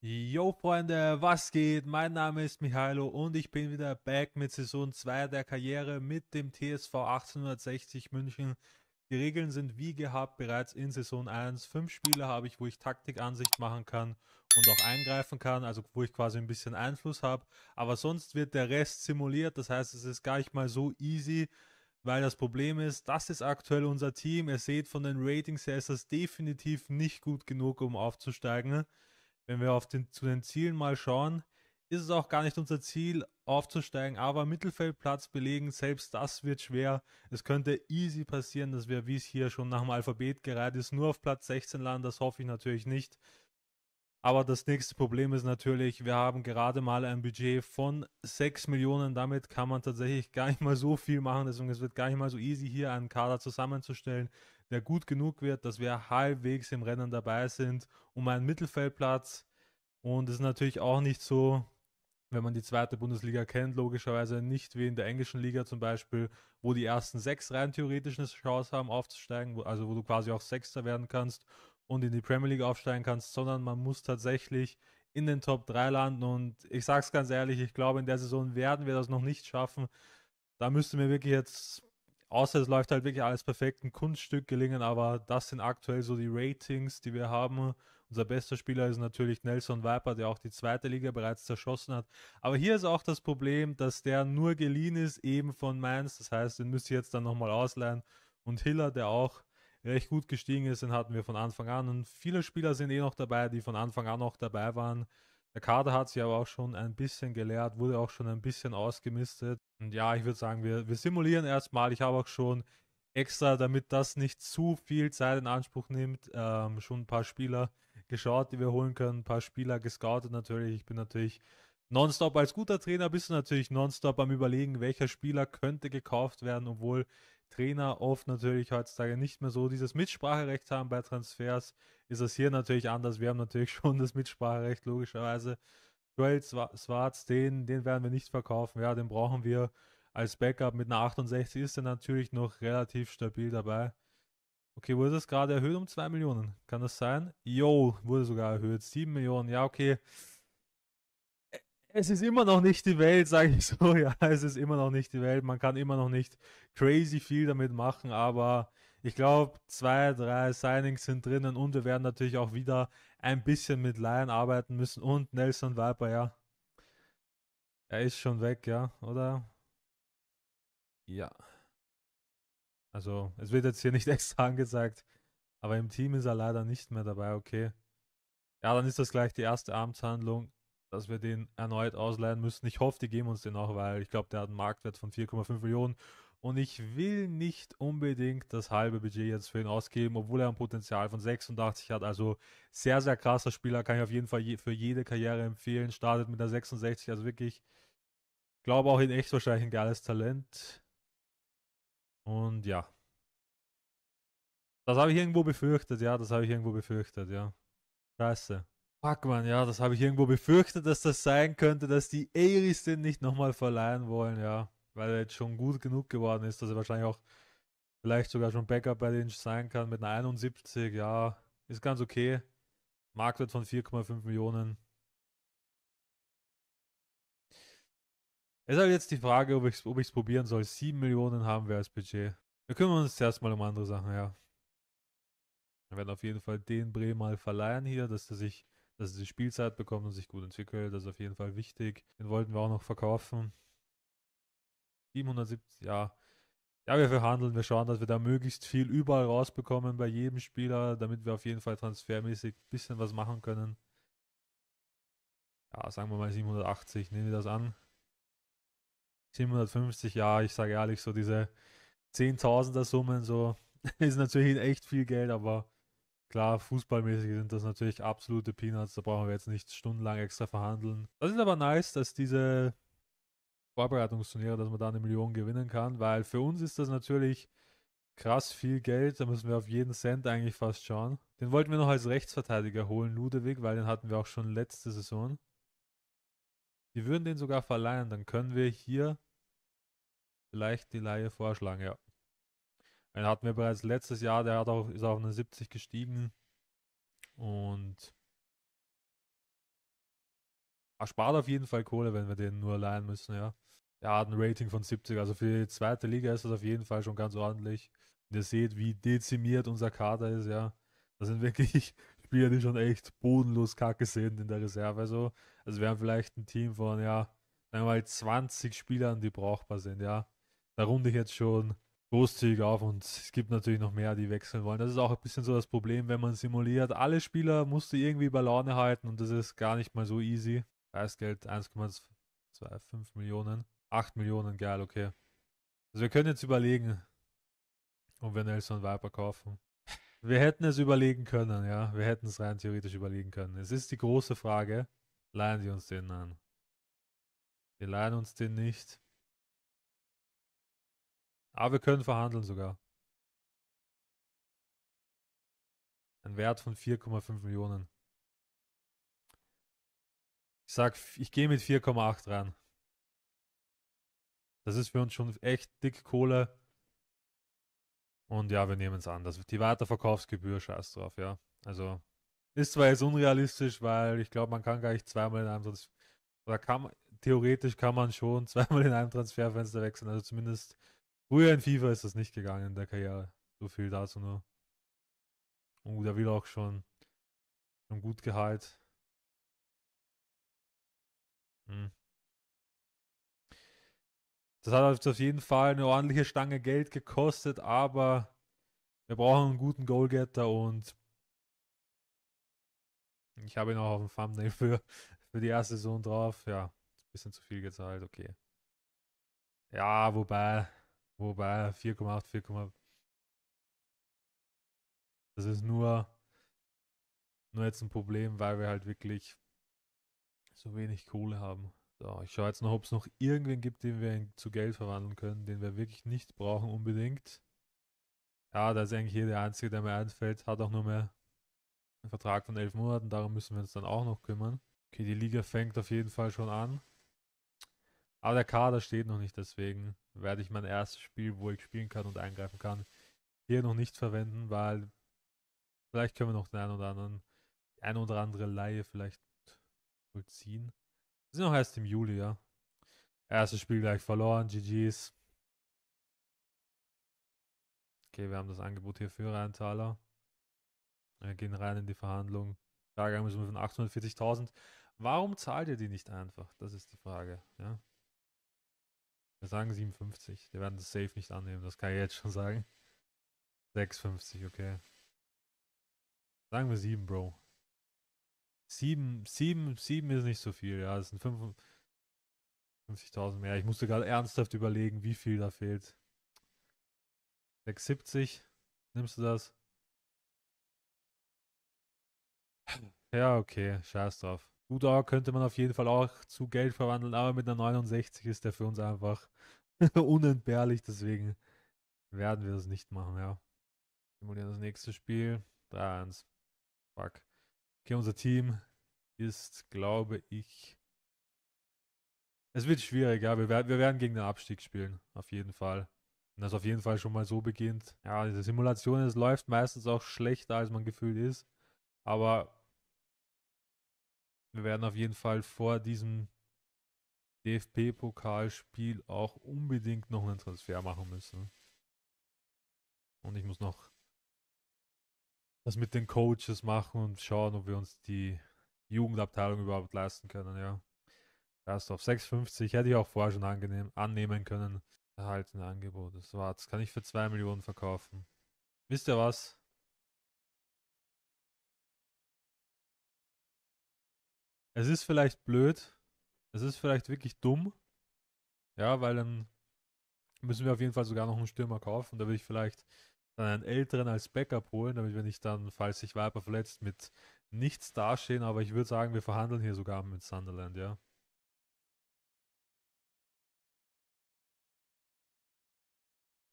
Yo Freunde, was geht? Mein Name ist Mihailo und ich bin wieder back mit Saison 2 der Karriere mit dem TSV 1860 München. Die Regeln sind wie gehabt bereits in Saison 1. Fünf Spiele habe ich, wo ich Taktikansicht machen kann und auch eingreifen kann, also wo ich quasi ein bisschen Einfluss habe. Aber sonst wird der Rest simuliert, das heißt es ist gar nicht mal so easy, weil das Problem ist, das ist aktuell unser Team. Ihr seht von den Ratings her ist das definitiv nicht gut genug, um aufzusteigen wenn wir auf den, zu den Zielen mal schauen, ist es auch gar nicht unser Ziel, aufzusteigen, aber Mittelfeldplatz belegen, selbst das wird schwer. Es könnte easy passieren, dass wir, wie es hier schon nach dem Alphabet gereiht ist, nur auf Platz 16 landen, das hoffe ich natürlich nicht. Aber das nächste Problem ist natürlich, wir haben gerade mal ein Budget von 6 Millionen. Damit kann man tatsächlich gar nicht mal so viel machen. Deswegen es wird gar nicht mal so easy, hier einen Kader zusammenzustellen, der gut genug wird, dass wir halbwegs im Rennen dabei sind, um einen Mittelfeldplatz zu und es ist natürlich auch nicht so, wenn man die zweite Bundesliga kennt, logischerweise nicht wie in der englischen Liga zum Beispiel, wo die ersten sechs rein theoretisch eine Chance haben aufzusteigen, wo, also wo du quasi auch Sechster werden kannst und in die Premier League aufsteigen kannst, sondern man muss tatsächlich in den Top 3 landen. Und ich sage es ganz ehrlich, ich glaube, in der Saison werden wir das noch nicht schaffen. Da müsste mir wirklich jetzt, außer es läuft halt wirklich alles perfekt, ein Kunststück gelingen, aber das sind aktuell so die Ratings, die wir haben. Unser bester Spieler ist natürlich Nelson Viper, der auch die zweite Liga bereits zerschossen hat. Aber hier ist auch das Problem, dass der nur geliehen ist, eben von Mainz. Das heißt, den müsste ich jetzt dann nochmal ausleihen. Und Hiller, der auch recht gut gestiegen ist, den hatten wir von Anfang an. Und viele Spieler sind eh noch dabei, die von Anfang an noch dabei waren. Der Kader hat sich aber auch schon ein bisschen geleert, wurde auch schon ein bisschen ausgemistet. Und ja, ich würde sagen, wir, wir simulieren erstmal. Ich habe auch schon extra, damit das nicht zu viel Zeit in Anspruch nimmt, ähm, schon ein paar Spieler geschaut, die wir holen können, ein paar Spieler gescoutet natürlich. Ich bin natürlich nonstop als guter Trainer, bist du natürlich nonstop am Überlegen, welcher Spieler könnte gekauft werden, obwohl Trainer oft natürlich heutzutage nicht mehr so dieses Mitspracherecht haben bei Transfers. Ist das hier natürlich anders. Wir haben natürlich schon das Mitspracherecht, logischerweise. Joel Schwarz, den, den werden wir nicht verkaufen. Ja, den brauchen wir als Backup mit einer 68 ist er natürlich noch relativ stabil dabei. Okay, wurde das gerade erhöht um 2 Millionen? Kann das sein? Jo, wurde sogar erhöht. 7 Millionen, ja, okay. Es ist immer noch nicht die Welt, sage ich so. Ja, es ist immer noch nicht die Welt. Man kann immer noch nicht crazy viel damit machen, aber ich glaube, zwei, drei Signings sind drinnen und wir werden natürlich auch wieder ein bisschen mit Lion arbeiten müssen und Nelson Viper, ja. Er ist schon weg, ja, oder? Ja. Also, es wird jetzt hier nicht extra angesagt, aber im Team ist er leider nicht mehr dabei, okay. Ja, dann ist das gleich die erste Amtshandlung, dass wir den erneut ausleihen müssen. Ich hoffe, die geben uns den auch, weil ich glaube, der hat einen Marktwert von 4,5 Millionen und ich will nicht unbedingt das halbe Budget jetzt für ihn ausgeben, obwohl er ein Potenzial von 86 hat. Also sehr, sehr krasser Spieler, kann ich auf jeden Fall je, für jede Karriere empfehlen. Startet mit der 66, also wirklich, glaube auch in echt wahrscheinlich ein geiles Talent. Und ja. Das habe ich irgendwo befürchtet, ja, das habe ich irgendwo befürchtet, ja. Scheiße. Fuck man, ja, das habe ich irgendwo befürchtet, dass das sein könnte, dass die Aries den nicht nochmal verleihen wollen, ja. Weil er jetzt schon gut genug geworden ist, dass er wahrscheinlich auch vielleicht sogar schon Backup bei den sein kann mit einer 71, ja. Ist ganz okay. Marktwert von 4,5 Millionen. Es ist halt jetzt die Frage, ob ich es ob probieren soll. 7 Millionen haben wir als Budget. Wir kümmern uns zuerst mal um andere Sachen, ja. Wir werden auf jeden Fall den Bre mal verleihen hier, dass er sich, dass er die Spielzeit bekommt und sich gut entwickelt. Das ist auf jeden Fall wichtig. Den wollten wir auch noch verkaufen. 770, ja. Ja, wir verhandeln, wir schauen, dass wir da möglichst viel überall rausbekommen bei jedem Spieler, damit wir auf jeden Fall transfermäßig ein bisschen was machen können. Ja, sagen wir mal 780, nehmen wir das an. 750, ja, ich sage ehrlich, so diese 10.000er Summen, so ist natürlich echt viel Geld, aber klar, fußballmäßig sind das natürlich absolute Peanuts, da brauchen wir jetzt nicht stundenlang extra verhandeln. Das ist aber nice, dass diese Vorbereitungsturniere, dass man da eine Million gewinnen kann, weil für uns ist das natürlich krass viel Geld, da müssen wir auf jeden Cent eigentlich fast schauen. Den wollten wir noch als Rechtsverteidiger holen, Ludewig, weil den hatten wir auch schon letzte Saison. Die würden den sogar verleihen, dann können wir hier vielleicht die Laie vorschlagen, ja. Einen hatten wir bereits letztes Jahr, der hat auch, ist auf eine 70 gestiegen. Und erspart auf jeden Fall Kohle, wenn wir den nur leihen müssen, ja. Er hat ein Rating von 70, also für die zweite Liga ist das auf jeden Fall schon ganz ordentlich. Und ihr seht, wie dezimiert unser Kader ist, ja. Das sind wirklich Spieler, die schon echt bodenlos kacke sind in der Reserve. Also also wir haben vielleicht ein Team von, ja, sagen wir mal 20 Spielern, die brauchbar sind, ja. Da runde ich jetzt schon großzügig auf und es gibt natürlich noch mehr, die wechseln wollen. Das ist auch ein bisschen so das Problem, wenn man simuliert. Alle Spieler musst du irgendwie bei Laune halten und das ist gar nicht mal so easy. Preisgeld 1,25 Millionen. 8 Millionen, geil, okay. Also wir können jetzt überlegen, ob wir Nelson Viper kaufen. Wir hätten es überlegen können, ja. Wir hätten es rein theoretisch überlegen können. Es ist die große Frage, Leihen Sie uns den an. Wir leihen uns den nicht. Aber wir können verhandeln sogar. Ein Wert von 4,5 Millionen. Ich sag, ich gehe mit 4,8 rein. Das ist für uns schon echt dick Kohle. Und ja, wir nehmen es an. Das, die Weiterverkaufsgebühr, scheiß drauf, ja. Also, ist zwar jetzt unrealistisch, weil ich glaube, man kann gar nicht zweimal in einem Transfer, theoretisch kann man schon zweimal in einem Transferfenster wechseln. Also zumindest früher in FIFA ist das nicht gegangen in der Karriere. So viel dazu nur. Und da will auch schon, schon gut geheilt. Hm. Das hat auf jeden Fall eine ordentliche Stange Geld gekostet, aber wir brauchen einen guten Goalgetter und ich habe ihn auch auf dem Thumbnail für, für die erste Saison drauf. Ja, ein bisschen zu viel gezahlt, okay. Ja, wobei, wobei 4,8, 4, das ist nur, nur jetzt ein Problem, weil wir halt wirklich so wenig Kohle haben. So, ich schaue jetzt noch, ob es noch irgendwen gibt, den wir zu Geld verwandeln können, den wir wirklich nicht brauchen unbedingt. Ja, da ist eigentlich hier der Einzige, der mir einfällt, hat auch nur mehr ein Vertrag von elf Monaten, darum müssen wir uns dann auch noch kümmern. Okay, die Liga fängt auf jeden Fall schon an. Aber der Kader steht noch nicht, deswegen werde ich mein erstes Spiel, wo ich spielen kann und eingreifen kann, hier noch nicht verwenden, weil vielleicht können wir noch den einen oder anderen, ein oder andere Laie vielleicht vollziehen. Wir sind noch erst im Juli, ja. Erstes Spiel gleich verloren, GG's. Okay, wir haben das Angebot hier für Rheintaler. Wir gehen rein in die Verhandlung. Jahrgangssumme von 840.000. Warum zahlt ihr die nicht einfach? Das ist die Frage. Ja? Wir sagen 57. Die werden das Safe nicht annehmen, das kann ich jetzt schon sagen. 650, okay. Sagen wir 7, Bro. 7, 7, 7 ist nicht so viel, ja. Das sind 50.000 mehr. Ich musste gerade ernsthaft überlegen, wie viel da fehlt. 670, nimmst du das? Ja, okay, scheiß drauf. Udauer könnte man auf jeden Fall auch zu Geld verwandeln, aber mit einer 69 ist der für uns einfach unentbehrlich, deswegen werden wir das nicht machen, ja. Simulieren das nächste Spiel. 3-1. Fuck. Okay, unser Team ist, glaube ich. Es wird schwierig, ja. Wir, wir werden gegen den Abstieg spielen, auf jeden Fall. Und das auf jeden Fall schon mal so beginnt. Ja, diese Simulation, es läuft meistens auch schlechter, als man gefühlt ist. Aber wir werden auf jeden Fall vor diesem dfp pokalspiel auch unbedingt noch einen Transfer machen müssen. Und ich muss noch das mit den Coaches machen und schauen, ob wir uns die Jugendabteilung überhaupt leisten können, ja. Erst auf 6,50 hätte ich auch vorher schon angenehm, annehmen können. Erhalten Angebot. Das war's. Kann ich für 2 Millionen verkaufen. Wisst ihr was? es ist vielleicht blöd, es ist vielleicht wirklich dumm, ja, weil dann müssen wir auf jeden Fall sogar noch einen Stürmer kaufen. Da würde ich vielleicht dann einen älteren als Backup holen, damit wir nicht dann, falls sich Viper verletzt, mit nichts dastehen. Aber ich würde sagen, wir verhandeln hier sogar mit Sunderland, ja.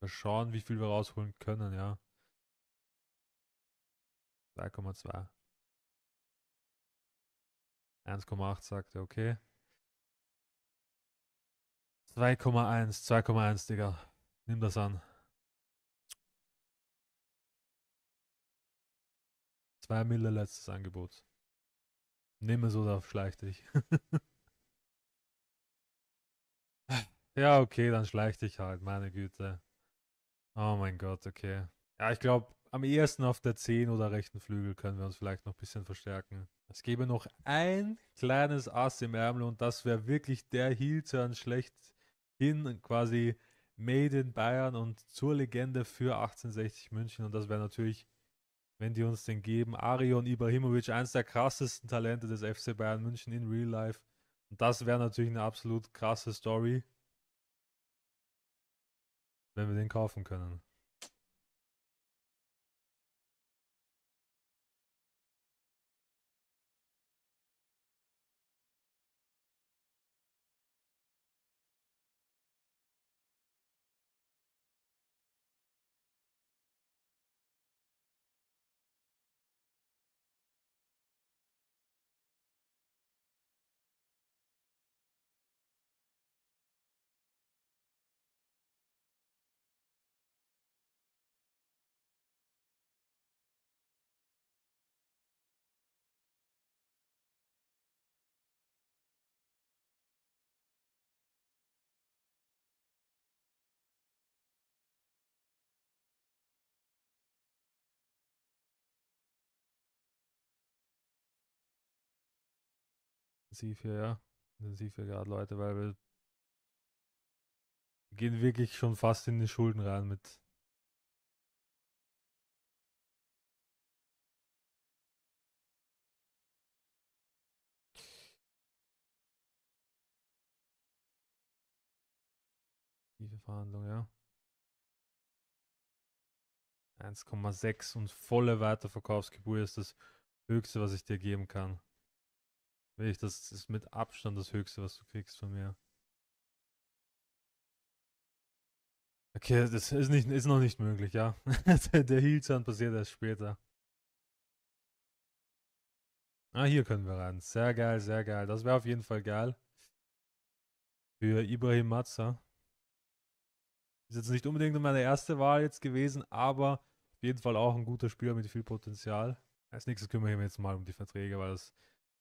Mal schauen, wie viel wir rausholen können, ja. 2,2. 1,8 sagt er, okay. 2,1, 2,1, Digga. Nimm das an. 2 Mille letztes Angebot. Nimm es oder schleich dich. ja, okay, dann schleich dich halt, meine Güte. Oh mein Gott, okay. Ja, ich glaube, am ehesten auf der 10 oder rechten Flügel können wir uns vielleicht noch ein bisschen verstärken. Es gäbe noch ein kleines Ass im Ärmel und das wäre wirklich der Heel-Turn schlechthin, quasi made in Bayern und zur Legende für 1860 München. Und das wäre natürlich, wenn die uns den geben, Arion Ibrahimovic, eines der krassesten Talente des FC Bayern München in Real Life. Und das wäre natürlich eine absolut krasse Story, wenn wir den kaufen können. intensiv hier, ja. Intensiv hier gerade, Leute, weil wir gehen wirklich schon fast in die Schulden rein mit. Tiefe Verhandlung, ja. 1,6 und volle Weiterverkaufsgebühr ist das höchste, was ich dir geben kann. Will das ist mit Abstand das Höchste, was du kriegst von mir. Okay, das ist, nicht, ist noch nicht möglich, ja. der Heelzahn passiert erst später. Ah, hier können wir ran. Sehr geil, sehr geil. Das wäre auf jeden Fall geil. Für Ibrahim Matza. Ist jetzt nicht unbedingt meine erste Wahl jetzt gewesen, aber auf jeden Fall auch ein guter Spieler mit viel Potenzial. Als nächstes kümmern wir uns jetzt mal um die Verträge, weil das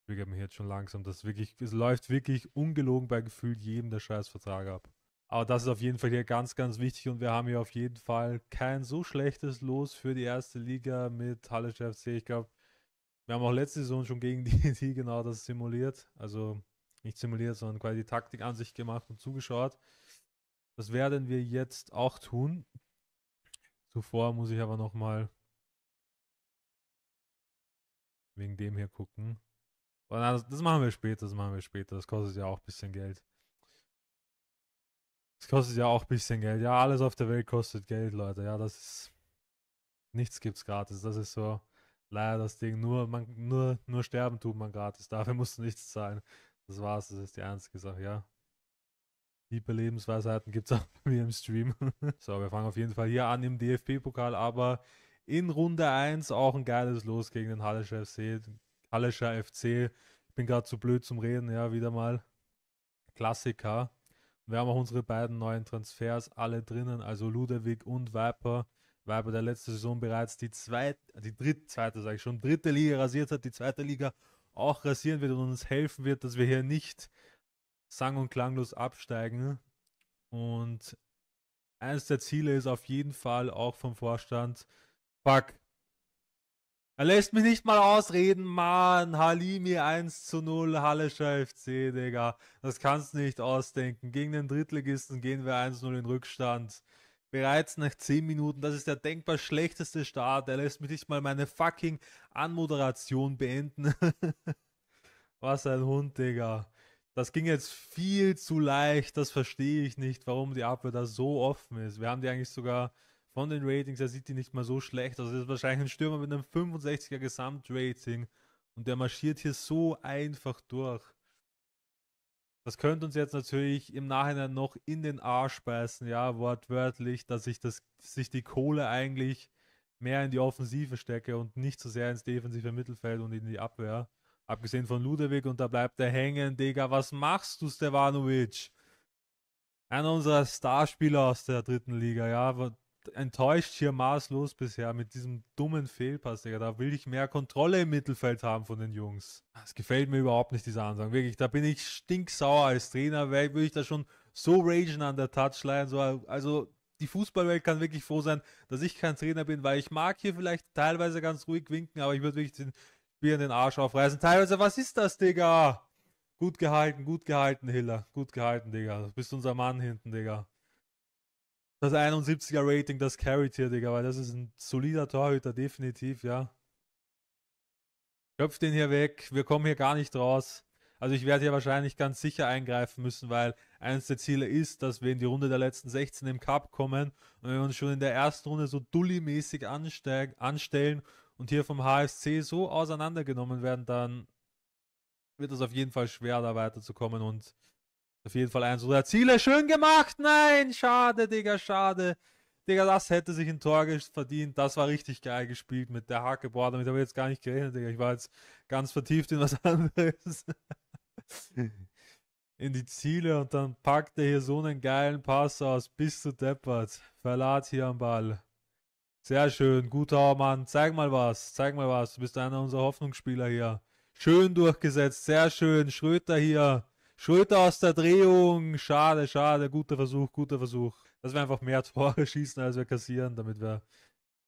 wir geben hier jetzt schon langsam, dass wirklich, es läuft wirklich ungelogen bei gefühlt jedem der Scheißvertrag ab. Aber das ist auf jeden Fall hier ganz, ganz wichtig und wir haben hier auf jeden Fall kein so schlechtes Los für die erste Liga mit Halle FC. Ich glaube, wir haben auch letzte Saison schon gegen die, die genau das simuliert. Also nicht simuliert, sondern quasi die Taktik an sich gemacht und zugeschaut. Das werden wir jetzt auch tun. Zuvor muss ich aber nochmal wegen dem hier gucken. Das, das machen wir später, das machen wir später. Das kostet ja auch ein bisschen Geld. Das kostet ja auch ein bisschen Geld. Ja, alles auf der Welt kostet Geld, Leute. Ja, das ist. Nichts gibt's gratis. Das ist so leider das Ding. Nur, man, nur, nur sterben tut man gratis. Dafür musst du nichts zahlen. Das war's. Das ist die einzige Sache, ja. Liebe Lebensweisheiten gibt's auch bei mir im Stream. so, wir fangen auf jeden Fall hier an im DFB-Pokal, aber in Runde 1 auch ein geiles Los gegen den Halle FC. Hallescher FC. Ich bin gerade zu blöd zum Reden, ja, wieder mal. Klassiker. Wir haben auch unsere beiden neuen Transfers alle drinnen, also Ludewig und Viper. Viper, der letzte Saison bereits die zweite, die dritte, zweite, sage ich schon, dritte Liga rasiert hat, die zweite Liga auch rasieren wird und uns helfen wird, dass wir hier nicht sang- und klanglos absteigen. Und eines der Ziele ist auf jeden Fall auch vom Vorstand, fuck, er lässt mich nicht mal ausreden, Mann. Halimi 1 zu 0, Hallescher FC, Digga. Das kannst du nicht ausdenken. Gegen den Drittligisten gehen wir 1-0 in Rückstand. Bereits nach 10 Minuten, das ist der denkbar schlechteste Start. Er lässt mich nicht mal meine fucking Anmoderation beenden. Was ein Hund, Digga. Das ging jetzt viel zu leicht. Das verstehe ich nicht, warum die Abwehr da so offen ist. Wir haben die eigentlich sogar von den Ratings er sieht die nicht mal so schlecht aus. Also das ist wahrscheinlich ein Stürmer mit einem 65er Gesamtrating und der marschiert hier so einfach durch. Das könnte uns jetzt natürlich im Nachhinein noch in den Arsch beißen, ja, wortwörtlich, dass ich das, sich die Kohle eigentlich mehr in die Offensive stecke und nicht so sehr ins defensive Mittelfeld und in die Abwehr. Abgesehen von Ludewig und da bleibt er hängen, Digga. Was machst du, Stevanovic? Einer unserer Starspieler aus der dritten Liga, ja enttäuscht hier maßlos bisher mit diesem dummen Fehlpass, Digga. Da will ich mehr Kontrolle im Mittelfeld haben von den Jungs. Das gefällt mir überhaupt nicht, diese Ansagen. Wirklich, da bin ich stinksauer als Trainer, würde ich da schon so ragen an der Touchline. So, also die Fußballwelt kann wirklich froh sein, dass ich kein Trainer bin, weil ich mag hier vielleicht teilweise ganz ruhig winken, aber ich würde wirklich den Spielern den Arsch aufreißen. Teilweise, was ist das, Digga? Gut gehalten, gut gehalten, Hiller. Gut gehalten, Digga. Du bist unser Mann hinten, Digga. Das 71er Rating, das carryt hier, Digga, weil das ist ein solider Torhüter, definitiv, ja. Köpft den hier weg, wir kommen hier gar nicht raus. Also ich werde hier wahrscheinlich ganz sicher eingreifen müssen, weil eines der Ziele ist, dass wir in die Runde der letzten 16 im Cup kommen. Und wenn wir uns schon in der ersten Runde so dulli-mäßig anstellen und hier vom HSC so auseinandergenommen werden, dann wird es auf jeden Fall schwer, da weiterzukommen. Und auf jeden Fall eins oder Ziele. Schön gemacht. Nein, schade, Digga, schade. Digga, das hätte sich ein Tor verdient. Das war richtig geil gespielt mit der Hacke. Boah, damit habe ich jetzt gar nicht gerechnet, Digga. Ich war jetzt ganz vertieft in was anderes. in die Ziele und dann packt er hier so einen geilen Pass aus. Bis zu Deppert. Verlat hier am Ball. Sehr schön. Guter Mann. Zeig mal was. Zeig mal was. Du bist einer unserer Hoffnungsspieler hier. Schön durchgesetzt. Sehr schön. Schröter hier. Schulter aus der Drehung. Schade, schade. Guter Versuch, guter Versuch. Dass wir einfach mehr Tore schießen, als wir kassieren, damit wir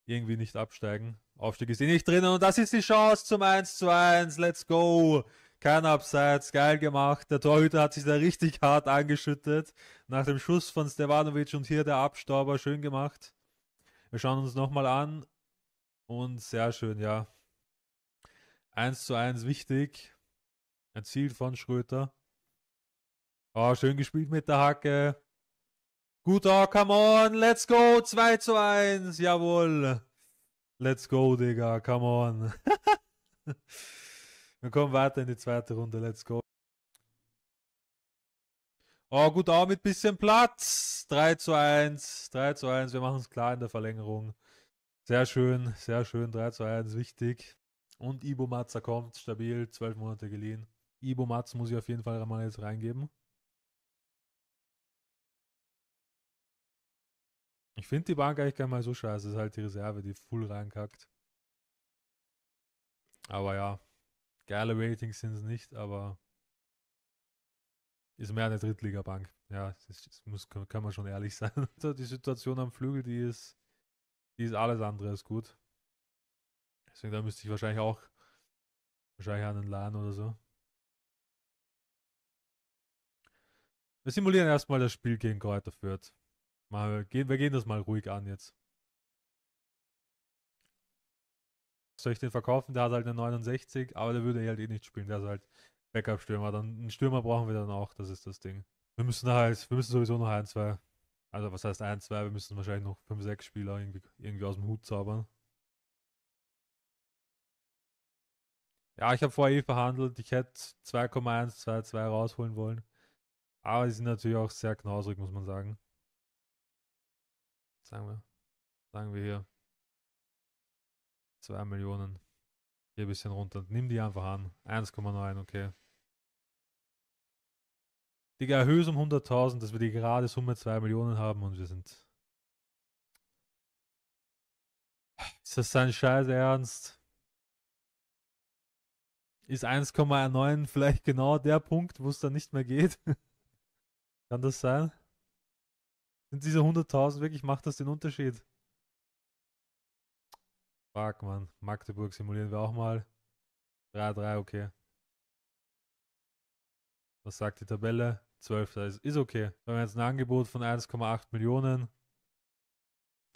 irgendwie nicht absteigen. Aufstieg ist eh nicht drinnen. und das ist die Chance zum 1 zu 1. Let's go. Kein Abseits, geil gemacht. Der Torhüter hat sich da richtig hart angeschüttet. Nach dem Schuss von Stevanovic und hier der Abstauber, schön gemacht. Wir schauen uns nochmal an. Und sehr schön, ja. 1 zu 1 wichtig. Ein Ziel von Schröter. Ah, schön gespielt mit der Hacke. Guter, ah, come on, let's go, 2 zu 1, jawohl. Let's go, Digga, come on. Wir kommen weiter in die zweite Runde, let's go. Oh, gut, auch mit bisschen Platz. 3 zu 1, 3 zu 1, wir machen es klar in der Verlängerung. Sehr schön, sehr schön, 3 zu 1, wichtig. Und Ibo Matza kommt, stabil, 12 Monate geliehen. Ibo Matz muss ich auf jeden Fall mal jetzt reingeben. Ich finde die Bank eigentlich gar mal so scheiße. Es ist halt die Reserve, die full reinkackt. Aber ja, geile Ratings sind es nicht, aber ist mehr eine Drittliga-Bank. Ja, das, ist, das, muss, kann man schon ehrlich sein. die Situation am Flügel, die ist, die ist alles andere als gut. Deswegen da müsste ich wahrscheinlich auch wahrscheinlich an Laden oder so. Wir simulieren erstmal das Spiel gegen Kräuter Fürth. Mal, wir gehen das mal ruhig an jetzt. Soll ich den verkaufen? Der hat halt eine 69, aber der würde halt eh nicht spielen. Der ist halt Backup-Stürmer. Dann einen Stürmer brauchen wir dann auch, das ist das Ding. Wir müssen halt, wir müssen sowieso noch ein, zwei. Also was heißt ein, zwei? Wir müssen wahrscheinlich noch fünf, sechs Spieler irgendwie, irgendwie aus dem Hut zaubern. Ja, ich habe vorher eh verhandelt. Ich hätte 2,1, 2,2 rausholen wollen. Aber die sind natürlich auch sehr knausrig, muss man sagen sagen wir, sagen wir hier, 2 Millionen, hier ein bisschen runter, nimm die einfach an, 1,9, okay. Digga, erhöh's um 100.000, dass wir die gerade Summe 2 Millionen haben und wir sind. Ist das sein Scheiß Ernst? Ist 1,9 vielleicht genau der Punkt, wo es dann nicht mehr geht? Kann das sein? Sind diese 100.000 wirklich, macht das den Unterschied? Fuck, man. Magdeburg simulieren wir auch mal. 3-3, okay. Was sagt die Tabelle? 12. Ist, ist okay. Wir haben jetzt ein Angebot von 1,8 Millionen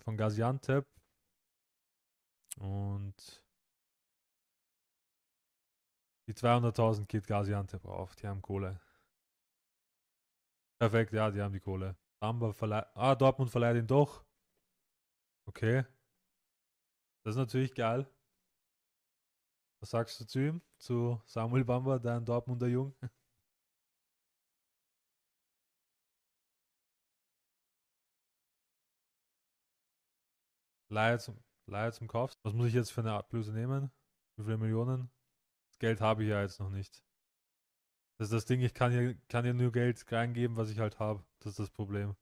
von Gaziantep. Und die 200.000 geht Gaziantep auf. Die haben Kohle. Perfekt, ja, die haben die Kohle. Samba verleiht. Ah, Dortmund verleiht ihn doch. Okay. Das ist natürlich geil. Was sagst du zu ihm? Zu Samuel Bamba, dein Dortmunder Jung? Leihe zum, Leihe zum Kauf. Was muss ich jetzt für eine Ablöse nehmen? Wie viele Millionen? Das Geld habe ich ja jetzt noch nicht. Das ist das Ding, ich kann hier, kann hier nur Geld reingeben, was ich halt habe. Das ist das Problem.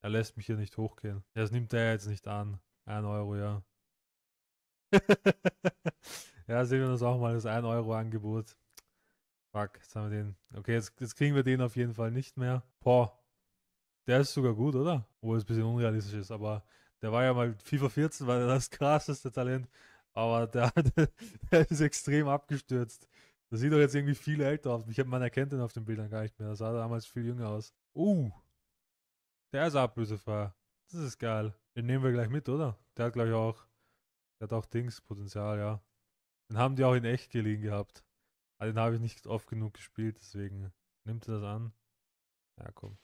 Er lässt mich hier nicht hochgehen. Ja, das nimmt der jetzt nicht an. 1 Euro, ja. ja, sehen wir uns auch mal das 1 Euro Angebot. Fuck, jetzt haben wir den. Okay, jetzt, jetzt kriegen wir den auf jeden Fall nicht mehr. Boah, der ist sogar gut, oder? Obwohl es ein bisschen unrealistisch ist, aber der war ja mal FIFA 14, war das krasseste Talent aber der, der ist extrem abgestürzt. Das sieht doch jetzt irgendwie viel älter aus. Ich hab, man erkennt ihn auf den Bildern gar nicht mehr. Das sah damals viel jünger aus. Uh, der ist ablösefrei. Das ist geil. Den nehmen wir gleich mit, oder? Der hat, glaube ich, auch, der hat auch Dingspotenzial, ja. Den haben die auch in echt geliehen gehabt. Aber den habe ich nicht oft genug gespielt, deswegen nimmt er das an. Ja, komm.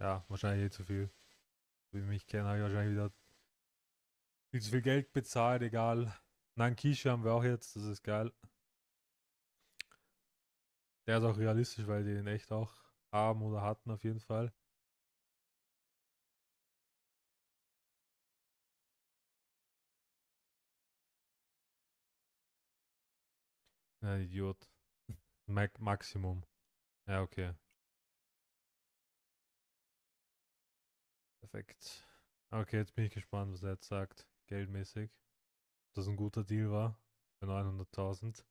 Ja, wahrscheinlich eh zu viel. Wie mich kennen, habe ich wahrscheinlich wieder wie viel Geld bezahlt, egal. Nankishi haben wir auch jetzt, das ist geil. Der ist auch realistisch, weil die ihn echt auch haben oder hatten auf jeden Fall. Ein Idiot. Mac Maximum. Ja, okay. Perfekt. Okay, jetzt bin ich gespannt, was er jetzt sagt geldmäßig. Das ein guter Deal war für 900.000.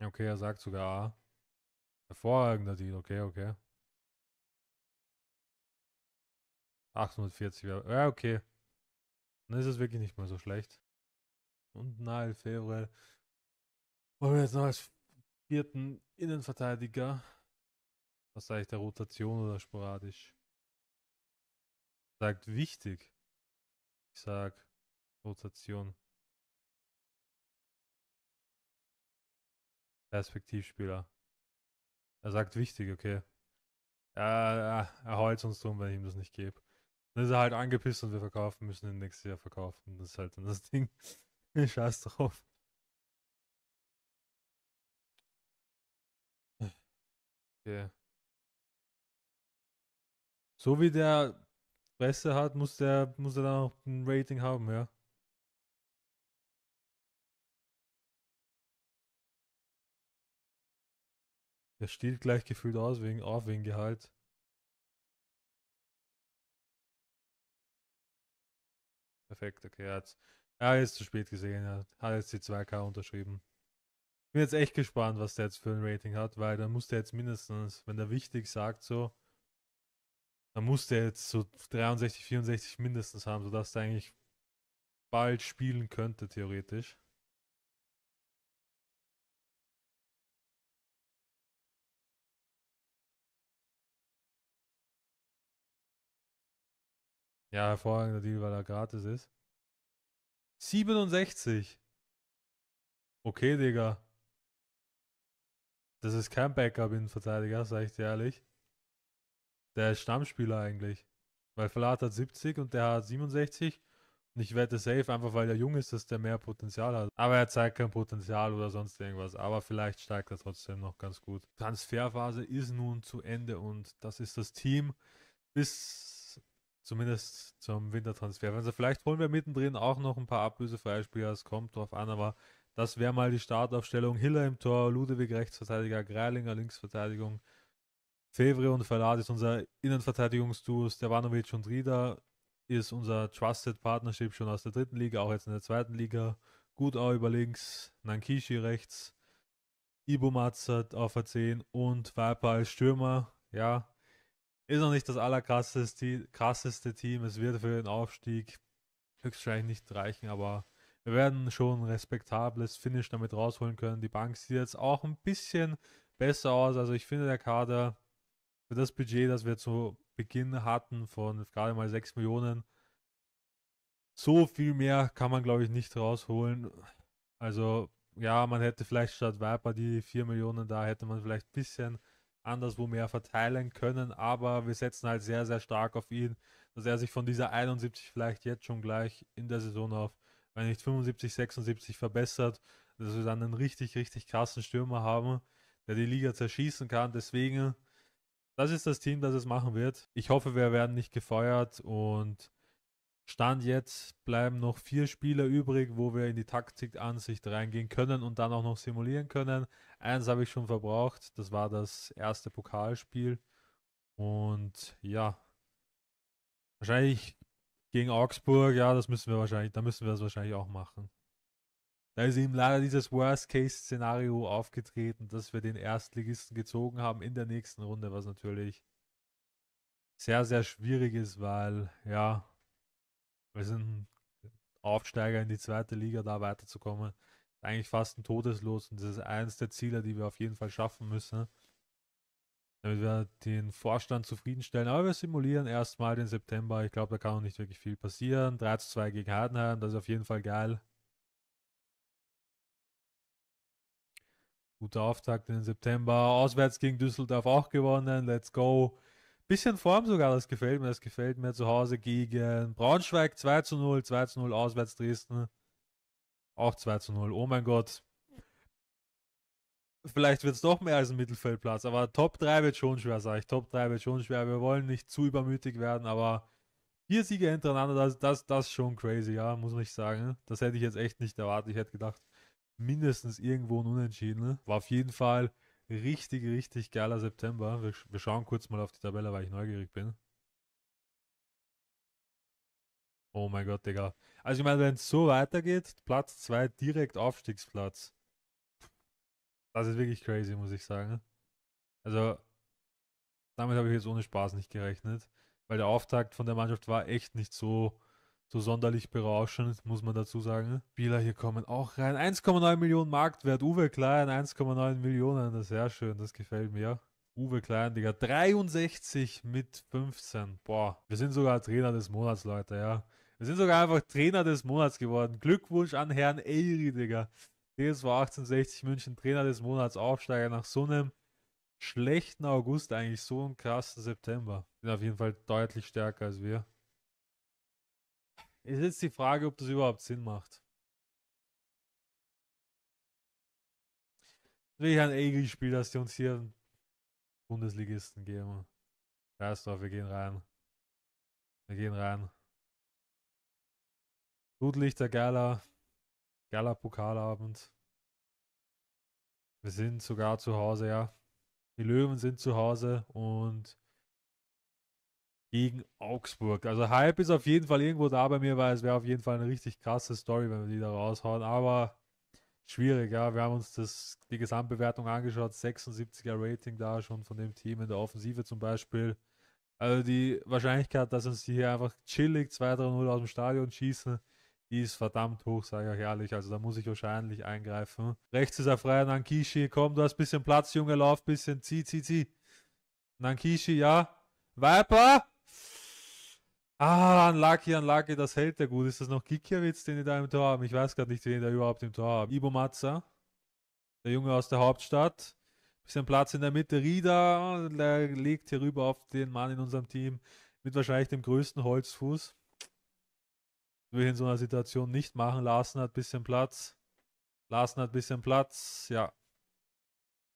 Okay, er sagt sogar A. Hervorragender Deal, okay, okay. 840 Ja, okay. Dann ist es wirklich nicht mal so schlecht. Und Nael Fevre wollen wir jetzt noch als vierten Innenverteidiger. Was sage ich der Rotation oder sporadisch? sagt wichtig. Ich sag Rotation. Perspektivspieler. Er sagt wichtig, okay. Ja, er heult uns drum, wenn ich ihm das nicht gebe. Dann ist er halt angepisst und wir verkaufen müssen ihn nächstes Jahr verkaufen. Das ist halt dann das Ding. Scheiß drauf. Okay. So wie der Presse hat, muss der, muss er dann auch ein Rating haben, ja. Der stiehlt gleich gefühlt aus wegen, auf wegen Gehalt. Perfekt, okay, er hat ja, zu spät gesehen, er hat jetzt die 2K unterschrieben. Bin jetzt echt gespannt, was der jetzt für ein Rating hat, weil dann muss der jetzt mindestens, wenn der wichtig sagt so, dann muss der jetzt so 63, 64 mindestens haben, sodass der eigentlich bald spielen könnte, theoretisch. Ja, hervorragender Deal, weil er gratis ist. 67. Okay, Digga. Das ist kein backup in Verteidiger, sag ich dir ehrlich der ist Stammspieler eigentlich. Weil Verlat hat 70 und der hat 67. Und ich wette safe, einfach weil er jung ist, dass der mehr Potenzial hat. Aber er zeigt kein Potenzial oder sonst irgendwas. Aber vielleicht steigt er trotzdem noch ganz gut. Transferphase ist nun zu Ende und das ist das Team bis zumindest zum Wintertransferfenster. Also vielleicht holen wir mittendrin auch noch ein paar ablösefreie Spieler. Es kommt drauf an, aber das wäre mal die Startaufstellung. Hiller im Tor, Ludewig Rechtsverteidiger, Greilinger Linksverteidigung. Fevre und Verlat ist unser Innenverteidigungsduo. Stevanovic und Rieder ist unser Trusted Partnership schon aus der dritten Liga, auch jetzt in der zweiten Liga. Gut auch über links, Nankishi rechts, Ibo Mazat auf der 10 und Viper als Stürmer. Ja, ist noch nicht das allerkrasseste krasseste Team. Es wird für den Aufstieg höchstwahrscheinlich nicht reichen, aber wir werden schon ein respektables Finish damit rausholen können. Die Bank sieht jetzt auch ein bisschen besser aus. Also ich finde, der Kader für das Budget, das wir zu Beginn hatten von gerade mal 6 Millionen, so viel mehr kann man, glaube ich, nicht rausholen. Also, ja, man hätte vielleicht statt Viper die 4 Millionen da, hätte man vielleicht ein bisschen anderswo mehr verteilen können, aber wir setzen halt sehr, sehr stark auf ihn, dass er sich von dieser 71 vielleicht jetzt schon gleich in der Saison auf, wenn nicht 75, 76 verbessert, dass wir dann einen richtig, richtig krassen Stürmer haben, der die Liga zerschießen kann. Deswegen das ist das Team, das es machen wird. Ich hoffe, wir werden nicht gefeuert und Stand jetzt bleiben noch vier Spieler übrig, wo wir in die Taktikansicht reingehen können und dann auch noch simulieren können. Eins habe ich schon verbraucht, das war das erste Pokalspiel. Und ja, wahrscheinlich gegen Augsburg, ja, das müssen wir wahrscheinlich, da müssen wir das wahrscheinlich auch machen. Da ist eben leider dieses Worst-Case-Szenario aufgetreten, dass wir den Erstligisten gezogen haben in der nächsten Runde, was natürlich sehr, sehr schwierig ist, weil ja, wir sind Aufsteiger in die zweite Liga, da weiterzukommen. eigentlich fast ein Todeslos und das ist eines der Ziele, die wir auf jeden Fall schaffen müssen, damit wir den Vorstand zufriedenstellen. Aber wir simulieren erstmal den September. Ich glaube, da kann noch nicht wirklich viel passieren. 3 zu 2 gegen Heidenheim, das ist auf jeden Fall geil. Guter Auftakt in September. Auswärts gegen Düsseldorf auch gewonnen. Let's go. Bisschen Form sogar, das gefällt mir. Das gefällt mir zu Hause gegen Braunschweig 2 zu 0, 2 zu 0 auswärts Dresden. Auch 2 zu 0. Oh mein Gott. Vielleicht wird es doch mehr als ein Mittelfeldplatz, aber Top 3 wird schon schwer, sage ich. Top 3 wird schon schwer. Wir wollen nicht zu übermütig werden, aber vier Siege hintereinander, das, das, das ist schon crazy, ja, muss ich sagen. Das hätte ich jetzt echt nicht erwartet. Ich hätte gedacht, mindestens irgendwo ein Unentschieden. Ne? War auf jeden Fall richtig, richtig geiler September. Wir, wir schauen kurz mal auf die Tabelle, weil ich neugierig bin. Oh mein Gott, Digga. Also ich meine, wenn es so weitergeht, Platz 2 direkt Aufstiegsplatz. Das ist wirklich crazy, muss ich sagen. Ne? Also, damit habe ich jetzt ohne Spaß nicht gerechnet, weil der Auftakt von der Mannschaft war echt nicht so so sonderlich berauschend, muss man dazu sagen. Spieler hier kommen auch rein. 1,9 Millionen Marktwert. Uwe Klein, 1,9 Millionen. Das ist sehr schön, das gefällt mir. Uwe Klein, Digga. 63 mit 15. Boah, wir sind sogar Trainer des Monats, Leute, ja. Wir sind sogar einfach Trainer des Monats geworden. Glückwunsch an Herrn Eiri, Digga. DSV 1860 München, Trainer des Monats, Aufsteiger nach so einem schlechten August, eigentlich so einen krassen September. Sind auf jeden Fall deutlich stärker als wir. Ist jetzt die Frage, ob das überhaupt Sinn macht. Natürlich ein Egel-Spiel, dass die uns hier Bundesligisten geben. Scheiß drauf, wir gehen rein. Wir gehen rein. Blutlichter Gala. Gala Pokalabend. Wir sind sogar zu Hause, ja. Die Löwen sind zu Hause und gegen Augsburg. Also Hype ist auf jeden Fall irgendwo da bei mir, weil es wäre auf jeden Fall eine richtig krasse Story, wenn wir die da raushauen. Aber schwierig, ja. Wir haben uns das, die Gesamtbewertung angeschaut, 76er Rating da schon von dem Team in der Offensive zum Beispiel. Also die Wahrscheinlichkeit, dass uns die hier einfach chillig 2-3-0 aus dem Stadion schießen, die ist verdammt hoch, sage ich euch ehrlich. Also da muss ich wahrscheinlich eingreifen. Rechts ist er frei, Nankishi, komm, du hast ein bisschen Platz, Junge, lauf ein bisschen, zieh, zieh, zieh. Nankishi, ja. Viper! Ah, Unlucky, Unlucky, das hält ja gut. Ist das noch Gikiewicz, den die da im Tor haben? Ich weiß gerade nicht, wen da überhaupt im Tor haben. Ibo Matza, der Junge aus der Hauptstadt. Bisschen Platz in der Mitte. Rieder, der legt hier rüber auf den Mann in unserem Team mit wahrscheinlich dem größten Holzfuß. Will in so einer Situation nicht machen. Larsen hat bisschen Platz. Larsen hat bisschen Platz. Ja.